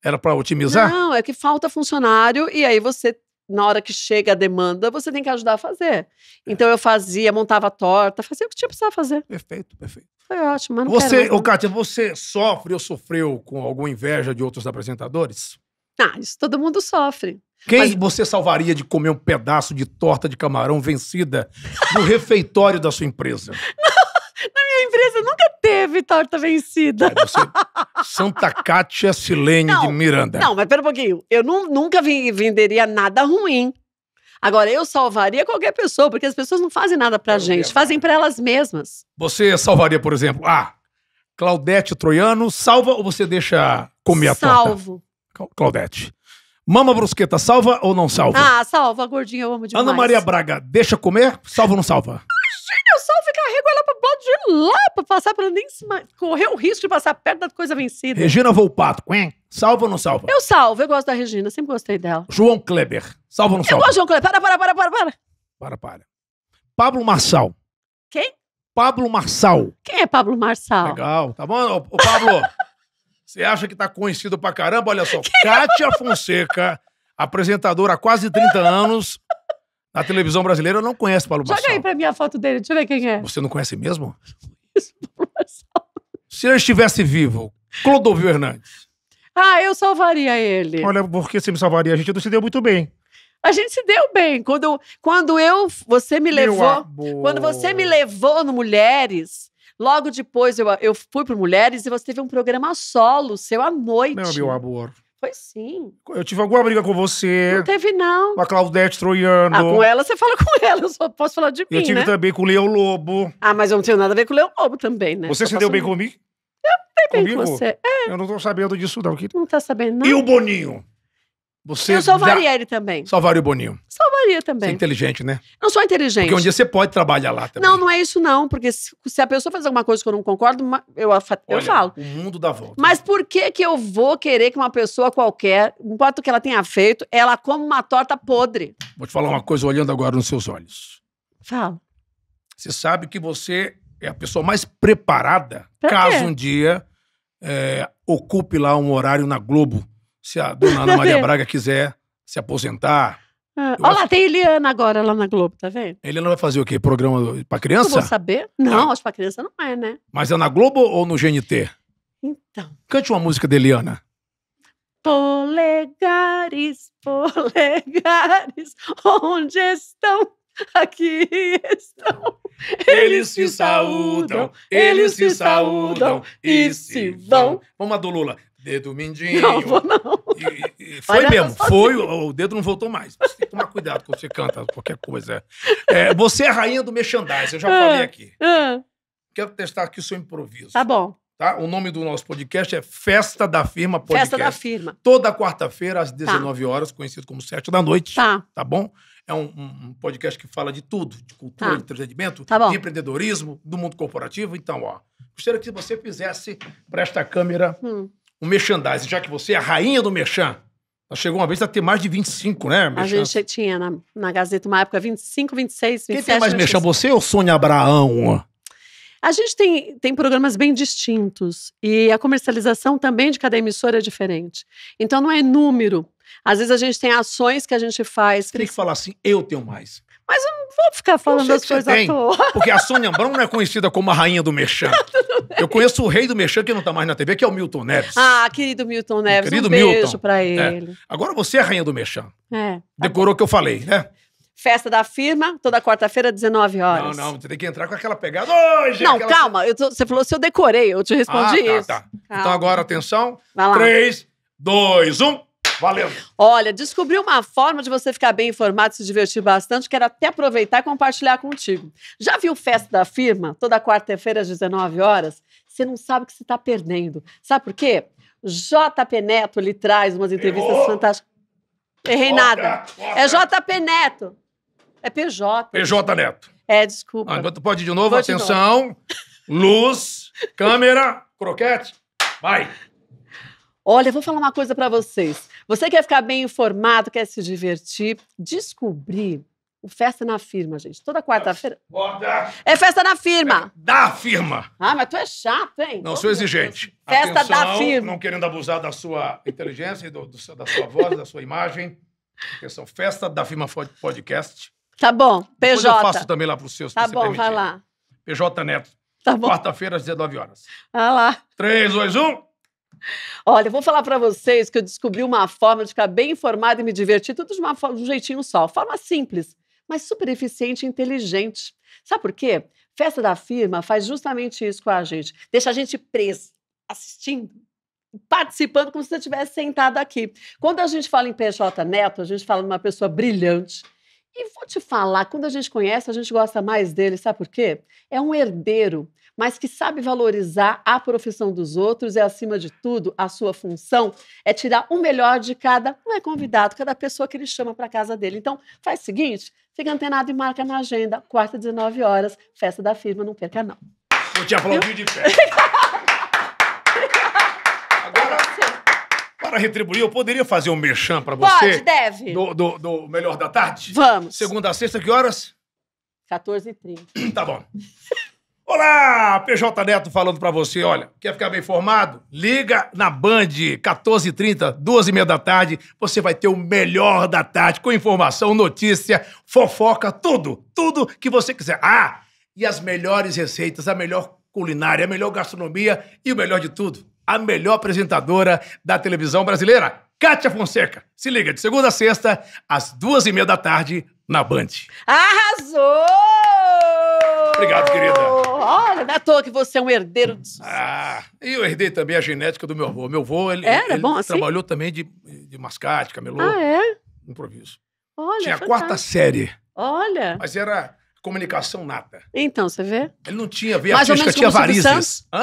Era para otimizar? Não, é que falta funcionário e aí você na hora que chega a demanda, você tem que ajudar a fazer. É. Então eu fazia, montava torta, fazia o que tinha precisava fazer. Perfeito, perfeito. Foi ótimo, mas não Você, quero, ô, Kátia, você sofre ou sofreu com alguma inveja de outros apresentadores? Ah, isso todo mundo sofre. Quem mas... você salvaria de comer um pedaço de torta de camarão vencida no (laughs) refeitório da sua empresa? Não, (laughs) na minha empresa nunca teve torta vencida. você... Santa Cátia Silene não, de Miranda. Não, mas pera um pouquinho. Eu não, nunca venderia nada ruim. Agora, eu salvaria qualquer pessoa, porque as pessoas não fazem nada pra eu gente, é fazem para elas mesmas. Você salvaria, por exemplo, ah, Claudete Troiano, salva ou você deixa comer a Salvo. torta? Salvo. Claudete. Mama Brusqueta, salva ou não salva? Ah, salva, gordinha, eu amo demais. Ana Maria Braga, deixa comer, salva ou não salva? lá para passar, para nem se ma... correr o risco de passar perto da coisa vencida. Regina Volpato, quen, salva ou não salva? Eu salvo, eu gosto da Regina, sempre gostei dela. João Kleber, salva ou não salva? Eu gosto de João Kleber, para, para, para, para, para. Para, para. Pablo Marçal. Quem? Pablo Marçal. Quem é Pablo Marçal? Legal, tá bom? Ô, Pablo, (laughs) você acha que tá conhecido pra caramba? Olha só, (laughs) Quem Kátia é? Fonseca, apresentadora há quase 30 anos, na televisão brasileira eu não conheço Paulo Joga Joga aí pra mim a foto dele, deixa eu ver quem é. Você não conhece mesmo? (laughs) Se ele estivesse vivo, Clodovil Hernandes. Ah, eu salvaria ele. Olha, por que você me salvaria? A gente não se deu muito bem. A gente se deu bem. Quando, quando eu, você me Meu levou. Amor. Quando você me levou no Mulheres, logo depois eu, eu fui pro Mulheres e você teve um programa solo seu à noite. Não, meu amor. Foi sim. Eu tive alguma briga com você. Não teve, não. Com a Claudete Troiano. Ah, com ela você fala (laughs) com ela, eu só posso falar de eu mim, Eu tive né? também com o Leão Lobo. Ah, mas eu não tenho nada a ver com o Leão Lobo também, né? Você só se deu bem comigo? Eu dei bem com você. É. Eu não tô sabendo disso, não. Que... Não tá sabendo, não. E o Boninho? Você eu salvaria dá... ele também. Salvaria o Boninho. Salvaria também. Você é inteligente, né? Eu sou inteligente. Porque um dia você pode trabalhar lá também. Não, não é isso não, porque se, se a pessoa faz alguma coisa que eu não concordo, eu, eu Olha, falo. o mundo dá volta. Mas por que que eu vou querer que uma pessoa qualquer, importa o que ela tenha feito, ela coma uma torta podre? Vou te falar uma coisa olhando agora nos seus olhos. Fala. Você sabe que você é a pessoa mais preparada, pra caso quê? um dia é, ocupe lá um horário na Globo se a dona Ana Maria (laughs) Braga quiser se aposentar. Ah, olha acho... lá, tem Eliana agora lá na Globo, tá vendo? A Eliana vai fazer o quê? Programa pra criança? Eu vou saber. Não, ah. acho pra criança não é, né? Mas é na Globo ou no GNT? Então. Cante uma música da Eliana. Polegares, polegares, onde estão? Aqui estão. Eles se saúdam, eles se saúdam e se vão. Vamos a do Lula. Dedo mindinho. Não, vou não. E, e foi Olha, mesmo, foi, o, o, dedo não voltou mais. Você tem que tomar cuidado quando você canta qualquer coisa. É, você é a rainha do merchandise, eu já ah, falei aqui. Ah. Quero testar aqui o seu improviso. Tá bom. Tá? O nome do nosso podcast é Festa da Firma Podcast. Festa da Firma. Toda quarta-feira, às 19 tá. horas, conhecido como 7 da noite. Tá. Tá bom? É um, um podcast que fala de tudo, de cultura, tá. de entretenimento, tá de empreendedorismo, do mundo corporativo. Então, ó, gostaria que você fizesse para esta câmera hum o merchandising, já que você é a rainha do merchan. Tá, chegou uma vez a tá, ter mais de 25, né? Merchan? A gente tinha na, na Gazeta uma época 25, 26, 27. Quem tem mais merchan, você ou Sônia Abraão? A gente tem, tem programas bem distintos e a comercialização também de cada emissora é diferente. Então não é número. Às vezes a gente tem ações que a gente faz. tem que falar assim, eu tenho mais. Mas eu não vou ficar falando as coisas à toa. Porque a Sônia Brown não é conhecida como a rainha do merchan. (laughs) eu conheço o rei do merchan que não tá mais na TV, que é o Milton Neves. Ah, querido Milton Neves, querido um Milton. beijo pra é. ele. É. Agora você é a rainha do merchan. É. Tá Decorou o que eu falei, né? Festa da firma, toda quarta-feira, 19 horas. Não, não, você tem que entrar com aquela pegada. Hoje! Não, aquela... calma, tô, você falou se eu decorei, eu te respondi ah, tá, tá. isso. Tá. Então agora, atenção. Vai lá. 3, 2, 1. Valeu. Olha, descobri uma forma de você ficar bem informado e se divertir bastante. Quero até aproveitar e compartilhar contigo. Já viu Festa da Firma? Toda quarta-feira às 19 horas? Você não sabe o que você está perdendo. Sabe por quê? JP Neto lhe traz umas entrevistas Errou. fantásticas. Errei nada. É JP Neto. É PJ. PJ Neto. É, desculpa. Ah, então tu pode ir de novo? Vou Atenção. De novo. Luz, câmera, croquete. Vai. Olha, vou falar uma coisa para vocês. Você quer ficar bem informado, quer se divertir, descobrir o Festa na Firma, gente. Toda quarta-feira. É Festa na Firma. É da Firma. Ah, mas tu é chato, hein? Não, sou exigente. Deus. Festa Atenção, da Firma. Não querendo abusar da sua inteligência, do, do, da sua voz, da sua imagem. Atenção, Festa da Firma Podcast. Tá bom, PJ. Depois eu faço também lá para os seus, Tá bom, permitir. vai lá. PJ Neto. Tá bom. Quarta-feira, às 19 horas. Ah lá. 3, 2, 1. Olha, eu vou falar para vocês que eu descobri uma forma de ficar bem informada e me divertir, tudo de, uma, de um jeitinho só. Forma simples, mas super eficiente e inteligente. Sabe por quê? Festa da firma faz justamente isso com a gente. Deixa a gente preso, assistindo, participando como se você estivesse sentado aqui. Quando a gente fala em PJ Neto, a gente fala de uma pessoa brilhante. E vou te falar, quando a gente conhece, a gente gosta mais dele, sabe por quê? É um herdeiro mas que sabe valorizar a profissão dos outros e, é, acima de tudo, a sua função é tirar o melhor de cada, um. é convidado, cada pessoa que ele chama para casa dele. Então, faz o seguinte, fica antenado e marca na agenda, quarta, 19 horas, festa da firma, não perca não. Vou te aplaudir de pé. Agora, para retribuir, eu poderia fazer um merchan para você? Pode, deve. Do, do, do Melhor da Tarde? Vamos. Segunda a sexta, que horas? 14h30. Tá bom. Olá, PJ Neto falando para você. Olha, quer ficar bem informado? Liga na Band, 14h30, 12h30 da tarde. Você vai ter o melhor da tarde, com informação, notícia, fofoca, tudo. Tudo que você quiser. Ah, e as melhores receitas, a melhor culinária, a melhor gastronomia e o melhor de tudo, a melhor apresentadora da televisão brasileira, Cátia Fonseca. Se liga, de segunda a sexta, às duas e meia da tarde, na Band. Arrasou! Obrigado, querida olha, não é à toa que você é um herdeiro de sucesso. Ah, e eu herdei também a genética do meu avô. Meu avô, ele, Era ele bom assim? trabalhou também de, de mascate, camelô. Ah, é? Improviso. Olha, Tinha fantástico. a quarta série. Olha. Mas era comunicação nata. Então, você vê? Ele não tinha veia mais artística, tinha varizes. (laughs)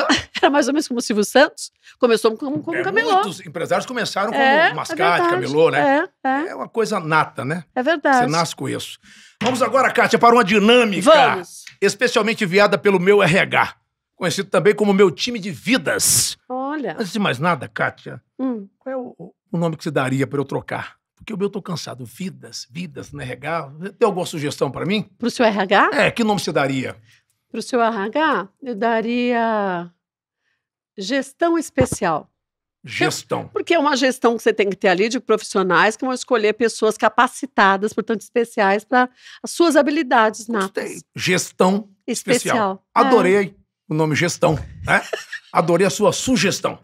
Era mais ou menos como o Silvio Santos. Começou como, como é, camelô. Muitos empresários começaram como é, é mascate, é camelô, né? É, é. é uma coisa nata, né? É verdade. Você nasce com isso. Vamos agora, Kátia, para uma dinâmica. Vamos especialmente enviada pelo meu RH, conhecido também como meu time de vidas. Olha. Antes de mais nada, Kátia, hum. qual é o, o nome que você daria para eu trocar? Porque o meu tô cansado. Vidas, vidas no né, RH. Tem alguma sugestão para mim? Para o seu RH? É, que nome você daria? Para o seu RH, eu daria gestão especial. Gestão. (laughs) Porque é uma gestão que você tem que ter ali de profissionais que vão escolher pessoas capacitadas, portanto, especiais para as suas habilidades natas. Gestão especial. especial. É. Adorei é. o nome gestão, né? (laughs) Adorei a sua sugestão.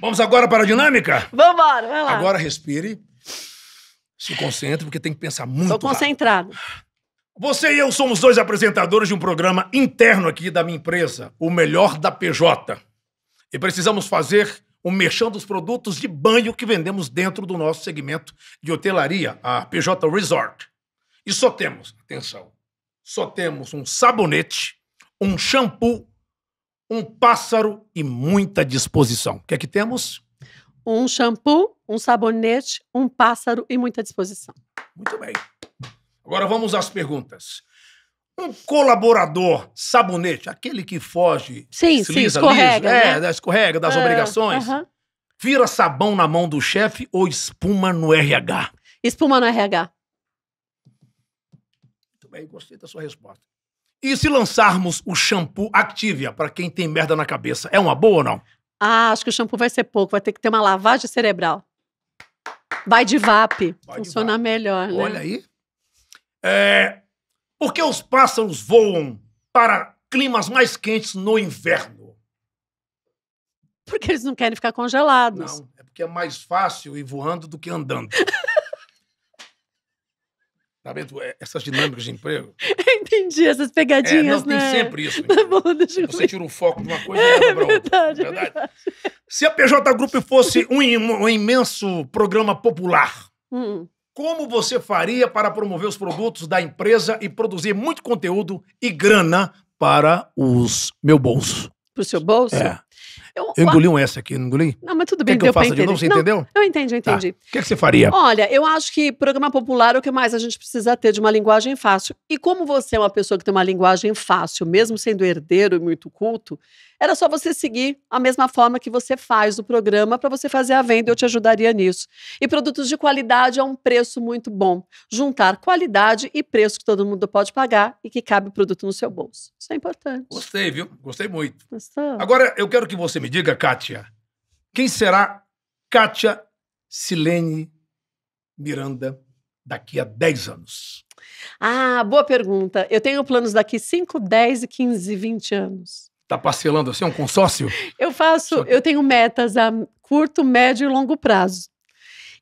Vamos agora para a dinâmica? Vamos embora, vai lá. Agora respire. Se concentre, porque tem que pensar muito. Estou concentrado. Rápido. Você e eu somos dois apresentadores de um programa interno aqui da minha empresa, o melhor da PJ. E precisamos fazer um merchan dos produtos de banho que vendemos dentro do nosso segmento de hotelaria, a PJ Resort. E só temos, atenção, só temos um sabonete, um shampoo, um pássaro e muita disposição. O que é que temos? Um shampoo, um sabonete, um pássaro e muita disposição. Muito bem. Agora vamos às perguntas. Um colaborador sabonete, aquele que foge, sim, sim, lisa, escorrega, liso, é, né? é, escorrega das ah, obrigações, uh -huh. vira sabão na mão do chefe ou espuma no RH? Espuma no RH. Muito bem, gostei da sua resposta. E se lançarmos o shampoo Activia para quem tem merda na cabeça, é uma boa ou não? Ah, acho que o shampoo vai ser pouco, vai ter que ter uma lavagem cerebral. Vai de VAP, vai funciona de VAP. melhor, né? Olha aí. É, porque os pássaros voam para climas mais quentes no inverno? Porque eles não querem ficar congelados. Não, é porque é mais fácil ir voando do que andando. (laughs) Tá vendo é, essas dinâmicas de emprego? (laughs) Entendi, essas pegadinhas, é, não, né? tem sempre isso. Tá bom, deixa Você tira o foco de uma coisa é, e leva pra outra. Verdade? É verdade. Se a PJ Group fosse um, um imenso programa popular, hum. Como você faria para promover os produtos da empresa e produzir muito conteúdo e grana para os meu bolso? Para o seu bolso? É. Eu, eu engoli um S aqui, não engoli? Não, mas tudo bem, O que eu faço de novo, você não, entendeu? Eu entendi, eu tá. entendi. Tá. O que, que você faria? Olha, eu acho que programa popular é o que mais a gente precisa ter de uma linguagem fácil. E como você é uma pessoa que tem uma linguagem fácil, mesmo sendo herdeiro e muito culto, era só você seguir a mesma forma que você faz o programa para você fazer a venda, eu te ajudaria nisso. E produtos de qualidade a um preço muito bom. Juntar qualidade e preço que todo mundo pode pagar e que cabe o produto no seu bolso. Isso é importante. Gostei, viu? Gostei muito. Gostou? Agora, eu quero que você me diga, Kátia, quem será Kátia Silene Miranda daqui a 10 anos? Ah, boa pergunta. Eu tenho planos daqui 5, 10 15, 20 anos. Tá parcelando assim, é um consórcio? Eu faço, eu tenho metas a curto, médio e longo prazo.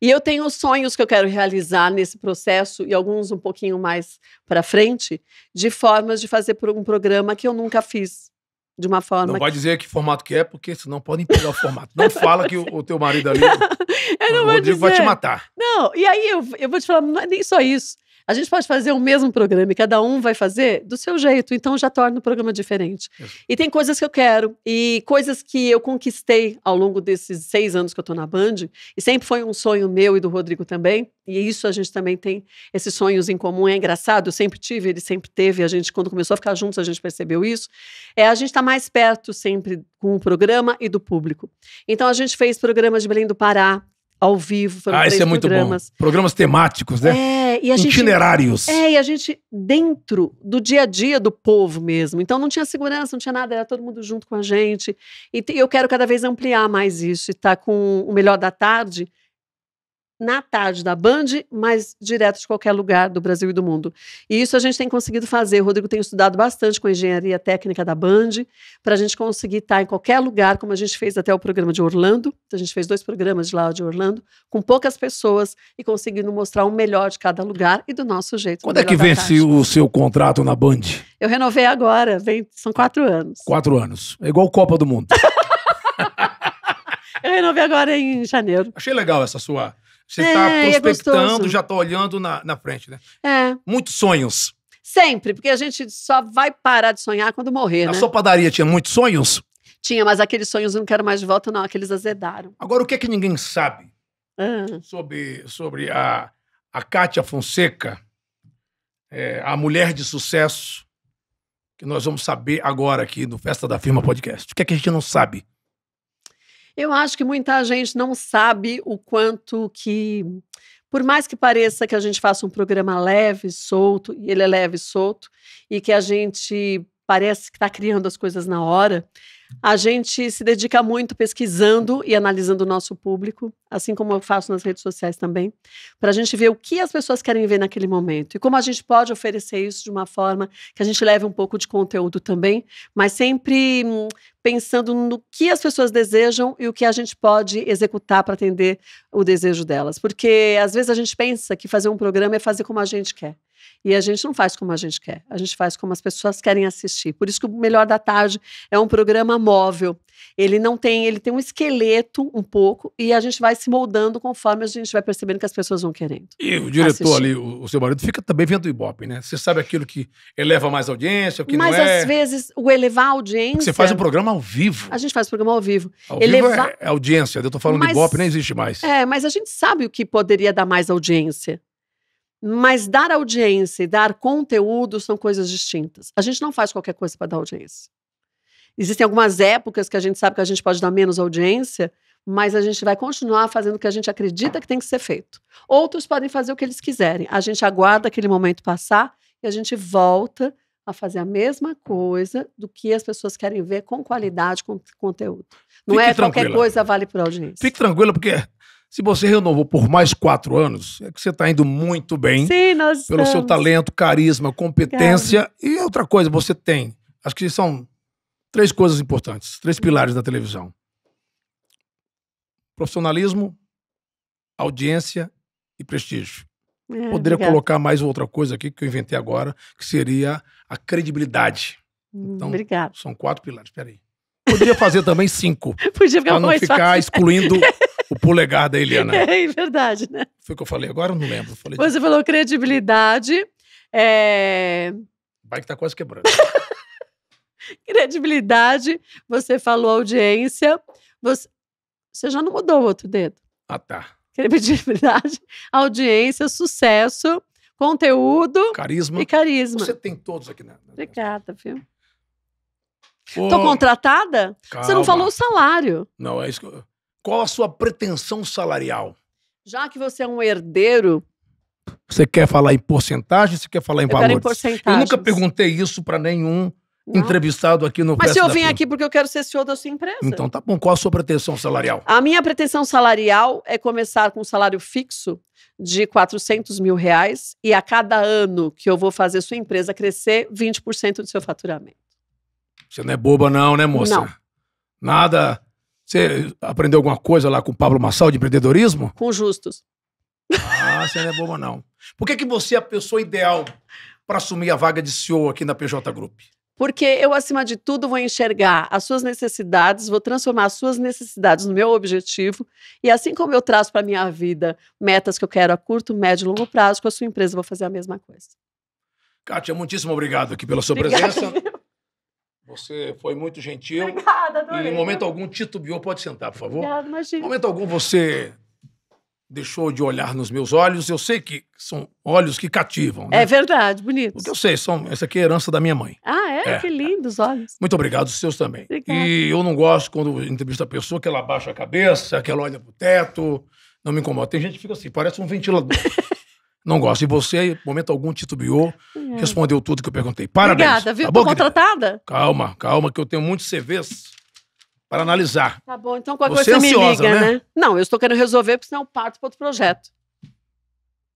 E eu tenho sonhos que eu quero realizar nesse processo e alguns um pouquinho mais para frente, de formas de fazer um programa que eu nunca fiz. De uma forma. Não vai que... dizer que formato que é, porque senão podem pegar o formato. Não fala que o, o, teu marido ali. (laughs) eu não o Rodrigo dizer. vai te matar. Não, e aí eu, eu vou te falar, não é nem só isso. A gente pode fazer o mesmo programa e cada um vai fazer do seu jeito, então já torna o programa diferente. E tem coisas que eu quero e coisas que eu conquistei ao longo desses seis anos que eu tô na Band, e sempre foi um sonho meu e do Rodrigo também, e isso a gente também tem esses sonhos em comum. É engraçado, eu sempre tive, ele sempre teve. A gente, quando começou a ficar juntos, a gente percebeu isso. É, a gente está mais perto sempre com o programa e do público. Então a gente fez programas de Belém do Pará, ao vivo. Foram ah, isso é muito programas. bom. Programas temáticos, né? É, e a gente, Itinerários. É, e a gente dentro do dia a dia do povo mesmo. Então não tinha segurança, não tinha nada, era todo mundo junto com a gente. E eu quero cada vez ampliar mais isso e estar tá com o melhor da tarde na tarde da Band, mas direto de qualquer lugar do Brasil e do mundo. E isso a gente tem conseguido fazer. O Rodrigo tem estudado bastante com a engenharia técnica da Band, para a gente conseguir estar tá em qualquer lugar, como a gente fez até o programa de Orlando. A gente fez dois programas de lá de Orlando, com poucas pessoas e conseguindo mostrar o melhor de cada lugar e do nosso jeito. Quando é que vence o seu contrato na Band? Eu renovei agora, vem, são quatro anos. Quatro anos. É igual Copa do Mundo. (laughs) Eu renovei agora em janeiro. Achei legal essa sua você está é, é, prospectando, é já está olhando na, na frente, né? É. Muitos sonhos. Sempre, porque a gente só vai parar de sonhar quando morrer, Na né? sua padaria tinha muitos sonhos? Tinha, mas aqueles sonhos eu não quero mais de volta, não. Aqueles azedaram. Agora, o que é que ninguém sabe ah. sobre, sobre a, a Cátia Fonseca, é, a mulher de sucesso, que nós vamos saber agora aqui no Festa da Firma Podcast? O que é que a gente não sabe? Eu acho que muita gente não sabe o quanto que, por mais que pareça que a gente faça um programa leve, solto, e ele é leve e solto, e que a gente parece que está criando as coisas na hora. A gente se dedica muito pesquisando e analisando o nosso público, assim como eu faço nas redes sociais também, para a gente ver o que as pessoas querem ver naquele momento e como a gente pode oferecer isso de uma forma que a gente leve um pouco de conteúdo também, mas sempre hum, pensando no que as pessoas desejam e o que a gente pode executar para atender o desejo delas. Porque às vezes a gente pensa que fazer um programa é fazer como a gente quer. E a gente não faz como a gente quer, a gente faz como as pessoas querem assistir. Por isso que o Melhor da Tarde é um programa móvel. Ele não tem, ele tem um esqueleto um pouco e a gente vai se moldando conforme a gente vai percebendo que as pessoas vão querendo. E o diretor assistir. ali, o, o, seu marido, fica também vendo o Ibope, né? Você sabe aquilo que eleva mais audiência, o que Mas não é. Mas às vezes o elevar a audiência. Porque você faz um programa ao vivo. A gente faz um programa ao vivo. Ao elevar... vivo é, é audiência, eu tô falando mas, de Ibope, nem existe mais. É, mas a gente sabe o que poderia dar mais audiência. Mas dar audiência e dar conteúdo são coisas distintas. A gente não faz qualquer coisa para dar audiência. Existem algumas épocas que a gente sabe que a gente pode dar menos audiência, mas a gente vai continuar fazendo o que a gente acredita que tem que ser feito. Outros podem fazer o que eles quiserem. A gente aguarda aquele momento passar e a gente volta a fazer a mesma coisa do que as pessoas querem ver com qualidade, com conteúdo. Não Fique é tranquila. qualquer coisa vale por audiência. Fique tranquila, porque se você renovou por mais quatro anos, é que você está indo muito bem. Sim, nós Pelo estamos. seu talento, carisma, competência. E outra coisa, você tem. Acho que são três coisas importantes, três pilares da televisão: profissionalismo, audiência e prestígio. É, Poderia obrigada. colocar mais outra coisa aqui que eu inventei agora, que seria a credibilidade. Hum, então, obrigada. são quatro pilares. Peraí. Podia fazer também cinco. (laughs) Podia ficar pra não ficar fácil. excluindo (laughs) o polegar da Eliana. É, (laughs) é verdade, né? Foi o que eu falei agora, eu não lembro. Falei Você de... falou credibilidade. É... O bike tá quase quebrando. (laughs) credibilidade, você falou audiência. Você... você já não mudou o outro dedo. Ah, tá. Credibilidade, (laughs) audiência, sucesso, conteúdo carisma. e carisma. Você tem todos aqui, né? Obrigada, viu? Tô contratada? Calma. Você não falou o salário. Não, é isso que eu... Qual a sua pretensão salarial? Já que você é um herdeiro. Você quer falar em porcentagem? Você quer falar em eu valores? Em porcentagens. Eu nunca perguntei isso para nenhum não. entrevistado aqui no Mas se eu vim aqui porque eu quero ser CEO da sua empresa. Então tá bom. Qual a sua pretensão salarial? A minha pretensão salarial é começar com um salário fixo de 400 mil reais e a cada ano que eu vou fazer sua empresa crescer 20% do seu faturamento. Você não é boba não, né moça? Não. Nada você aprendeu alguma coisa lá com o Pablo Massal de empreendedorismo? Com justos. Ah, você não é boba, não. Por que, que você é a pessoa ideal para assumir a vaga de CEO aqui na PJ Group? Porque eu, acima de tudo, vou enxergar as suas necessidades, vou transformar as suas necessidades no meu objetivo. E assim como eu traço para a minha vida metas que eu quero a curto, médio e longo prazo, com a sua empresa eu vou fazer a mesma coisa. Kátia, muitíssimo obrigado aqui pela sua Obrigada. presença. Você foi muito gentil. Obrigada, adorei. E em momento algum titubeou. Pode sentar, por favor. Obrigada, imagina. Em momento algum você deixou de olhar nos meus olhos. Eu sei que são olhos que cativam. Né? É verdade, bonito. que eu sei, são, essa aqui é herança da minha mãe. Ah, é? é. Que lindos olhos. Muito obrigado, os seus também. Obrigada. E eu não gosto quando entrevista a pessoa que ela abaixa a cabeça, que ela olha pro teto. Não me incomoda. Tem gente que fica assim, parece um ventilador. (laughs) Não gosto. E você, momento algum, titubeou, é. respondeu tudo que eu perguntei. Parabéns. Obrigada, viu? Tá bom, contratada? Calma, calma, que eu tenho muitos CVs para analisar. Tá bom, então qualquer você coisa você ansiosa, me liga, né? né? Não, eu estou querendo resolver, porque senão eu parto para outro projeto.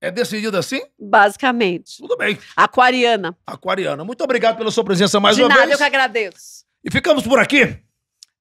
É decidido assim? Basicamente. Tudo bem. Aquariana. Aquariana. Muito obrigado pela sua presença mais De uma nada, vez. De nada, eu que agradeço. E ficamos por aqui.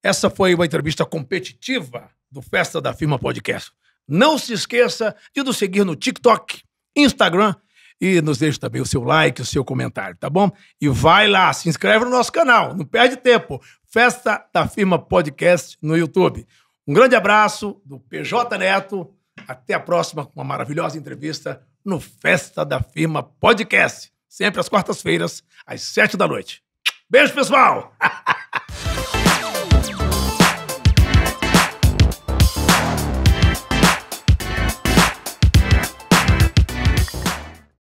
Essa foi uma entrevista competitiva do Festa da Firma Podcast. Não se esqueça de nos seguir no TikTok, Instagram e nos deixe também o seu like, o seu comentário, tá bom? E vai lá, se inscreve no nosso canal, não perde tempo. Festa da Firma Podcast no YouTube. Um grande abraço do PJ Neto. Até a próxima com uma maravilhosa entrevista no Festa da Firma Podcast, sempre às quartas-feiras, às sete da noite. Beijo, pessoal! (laughs)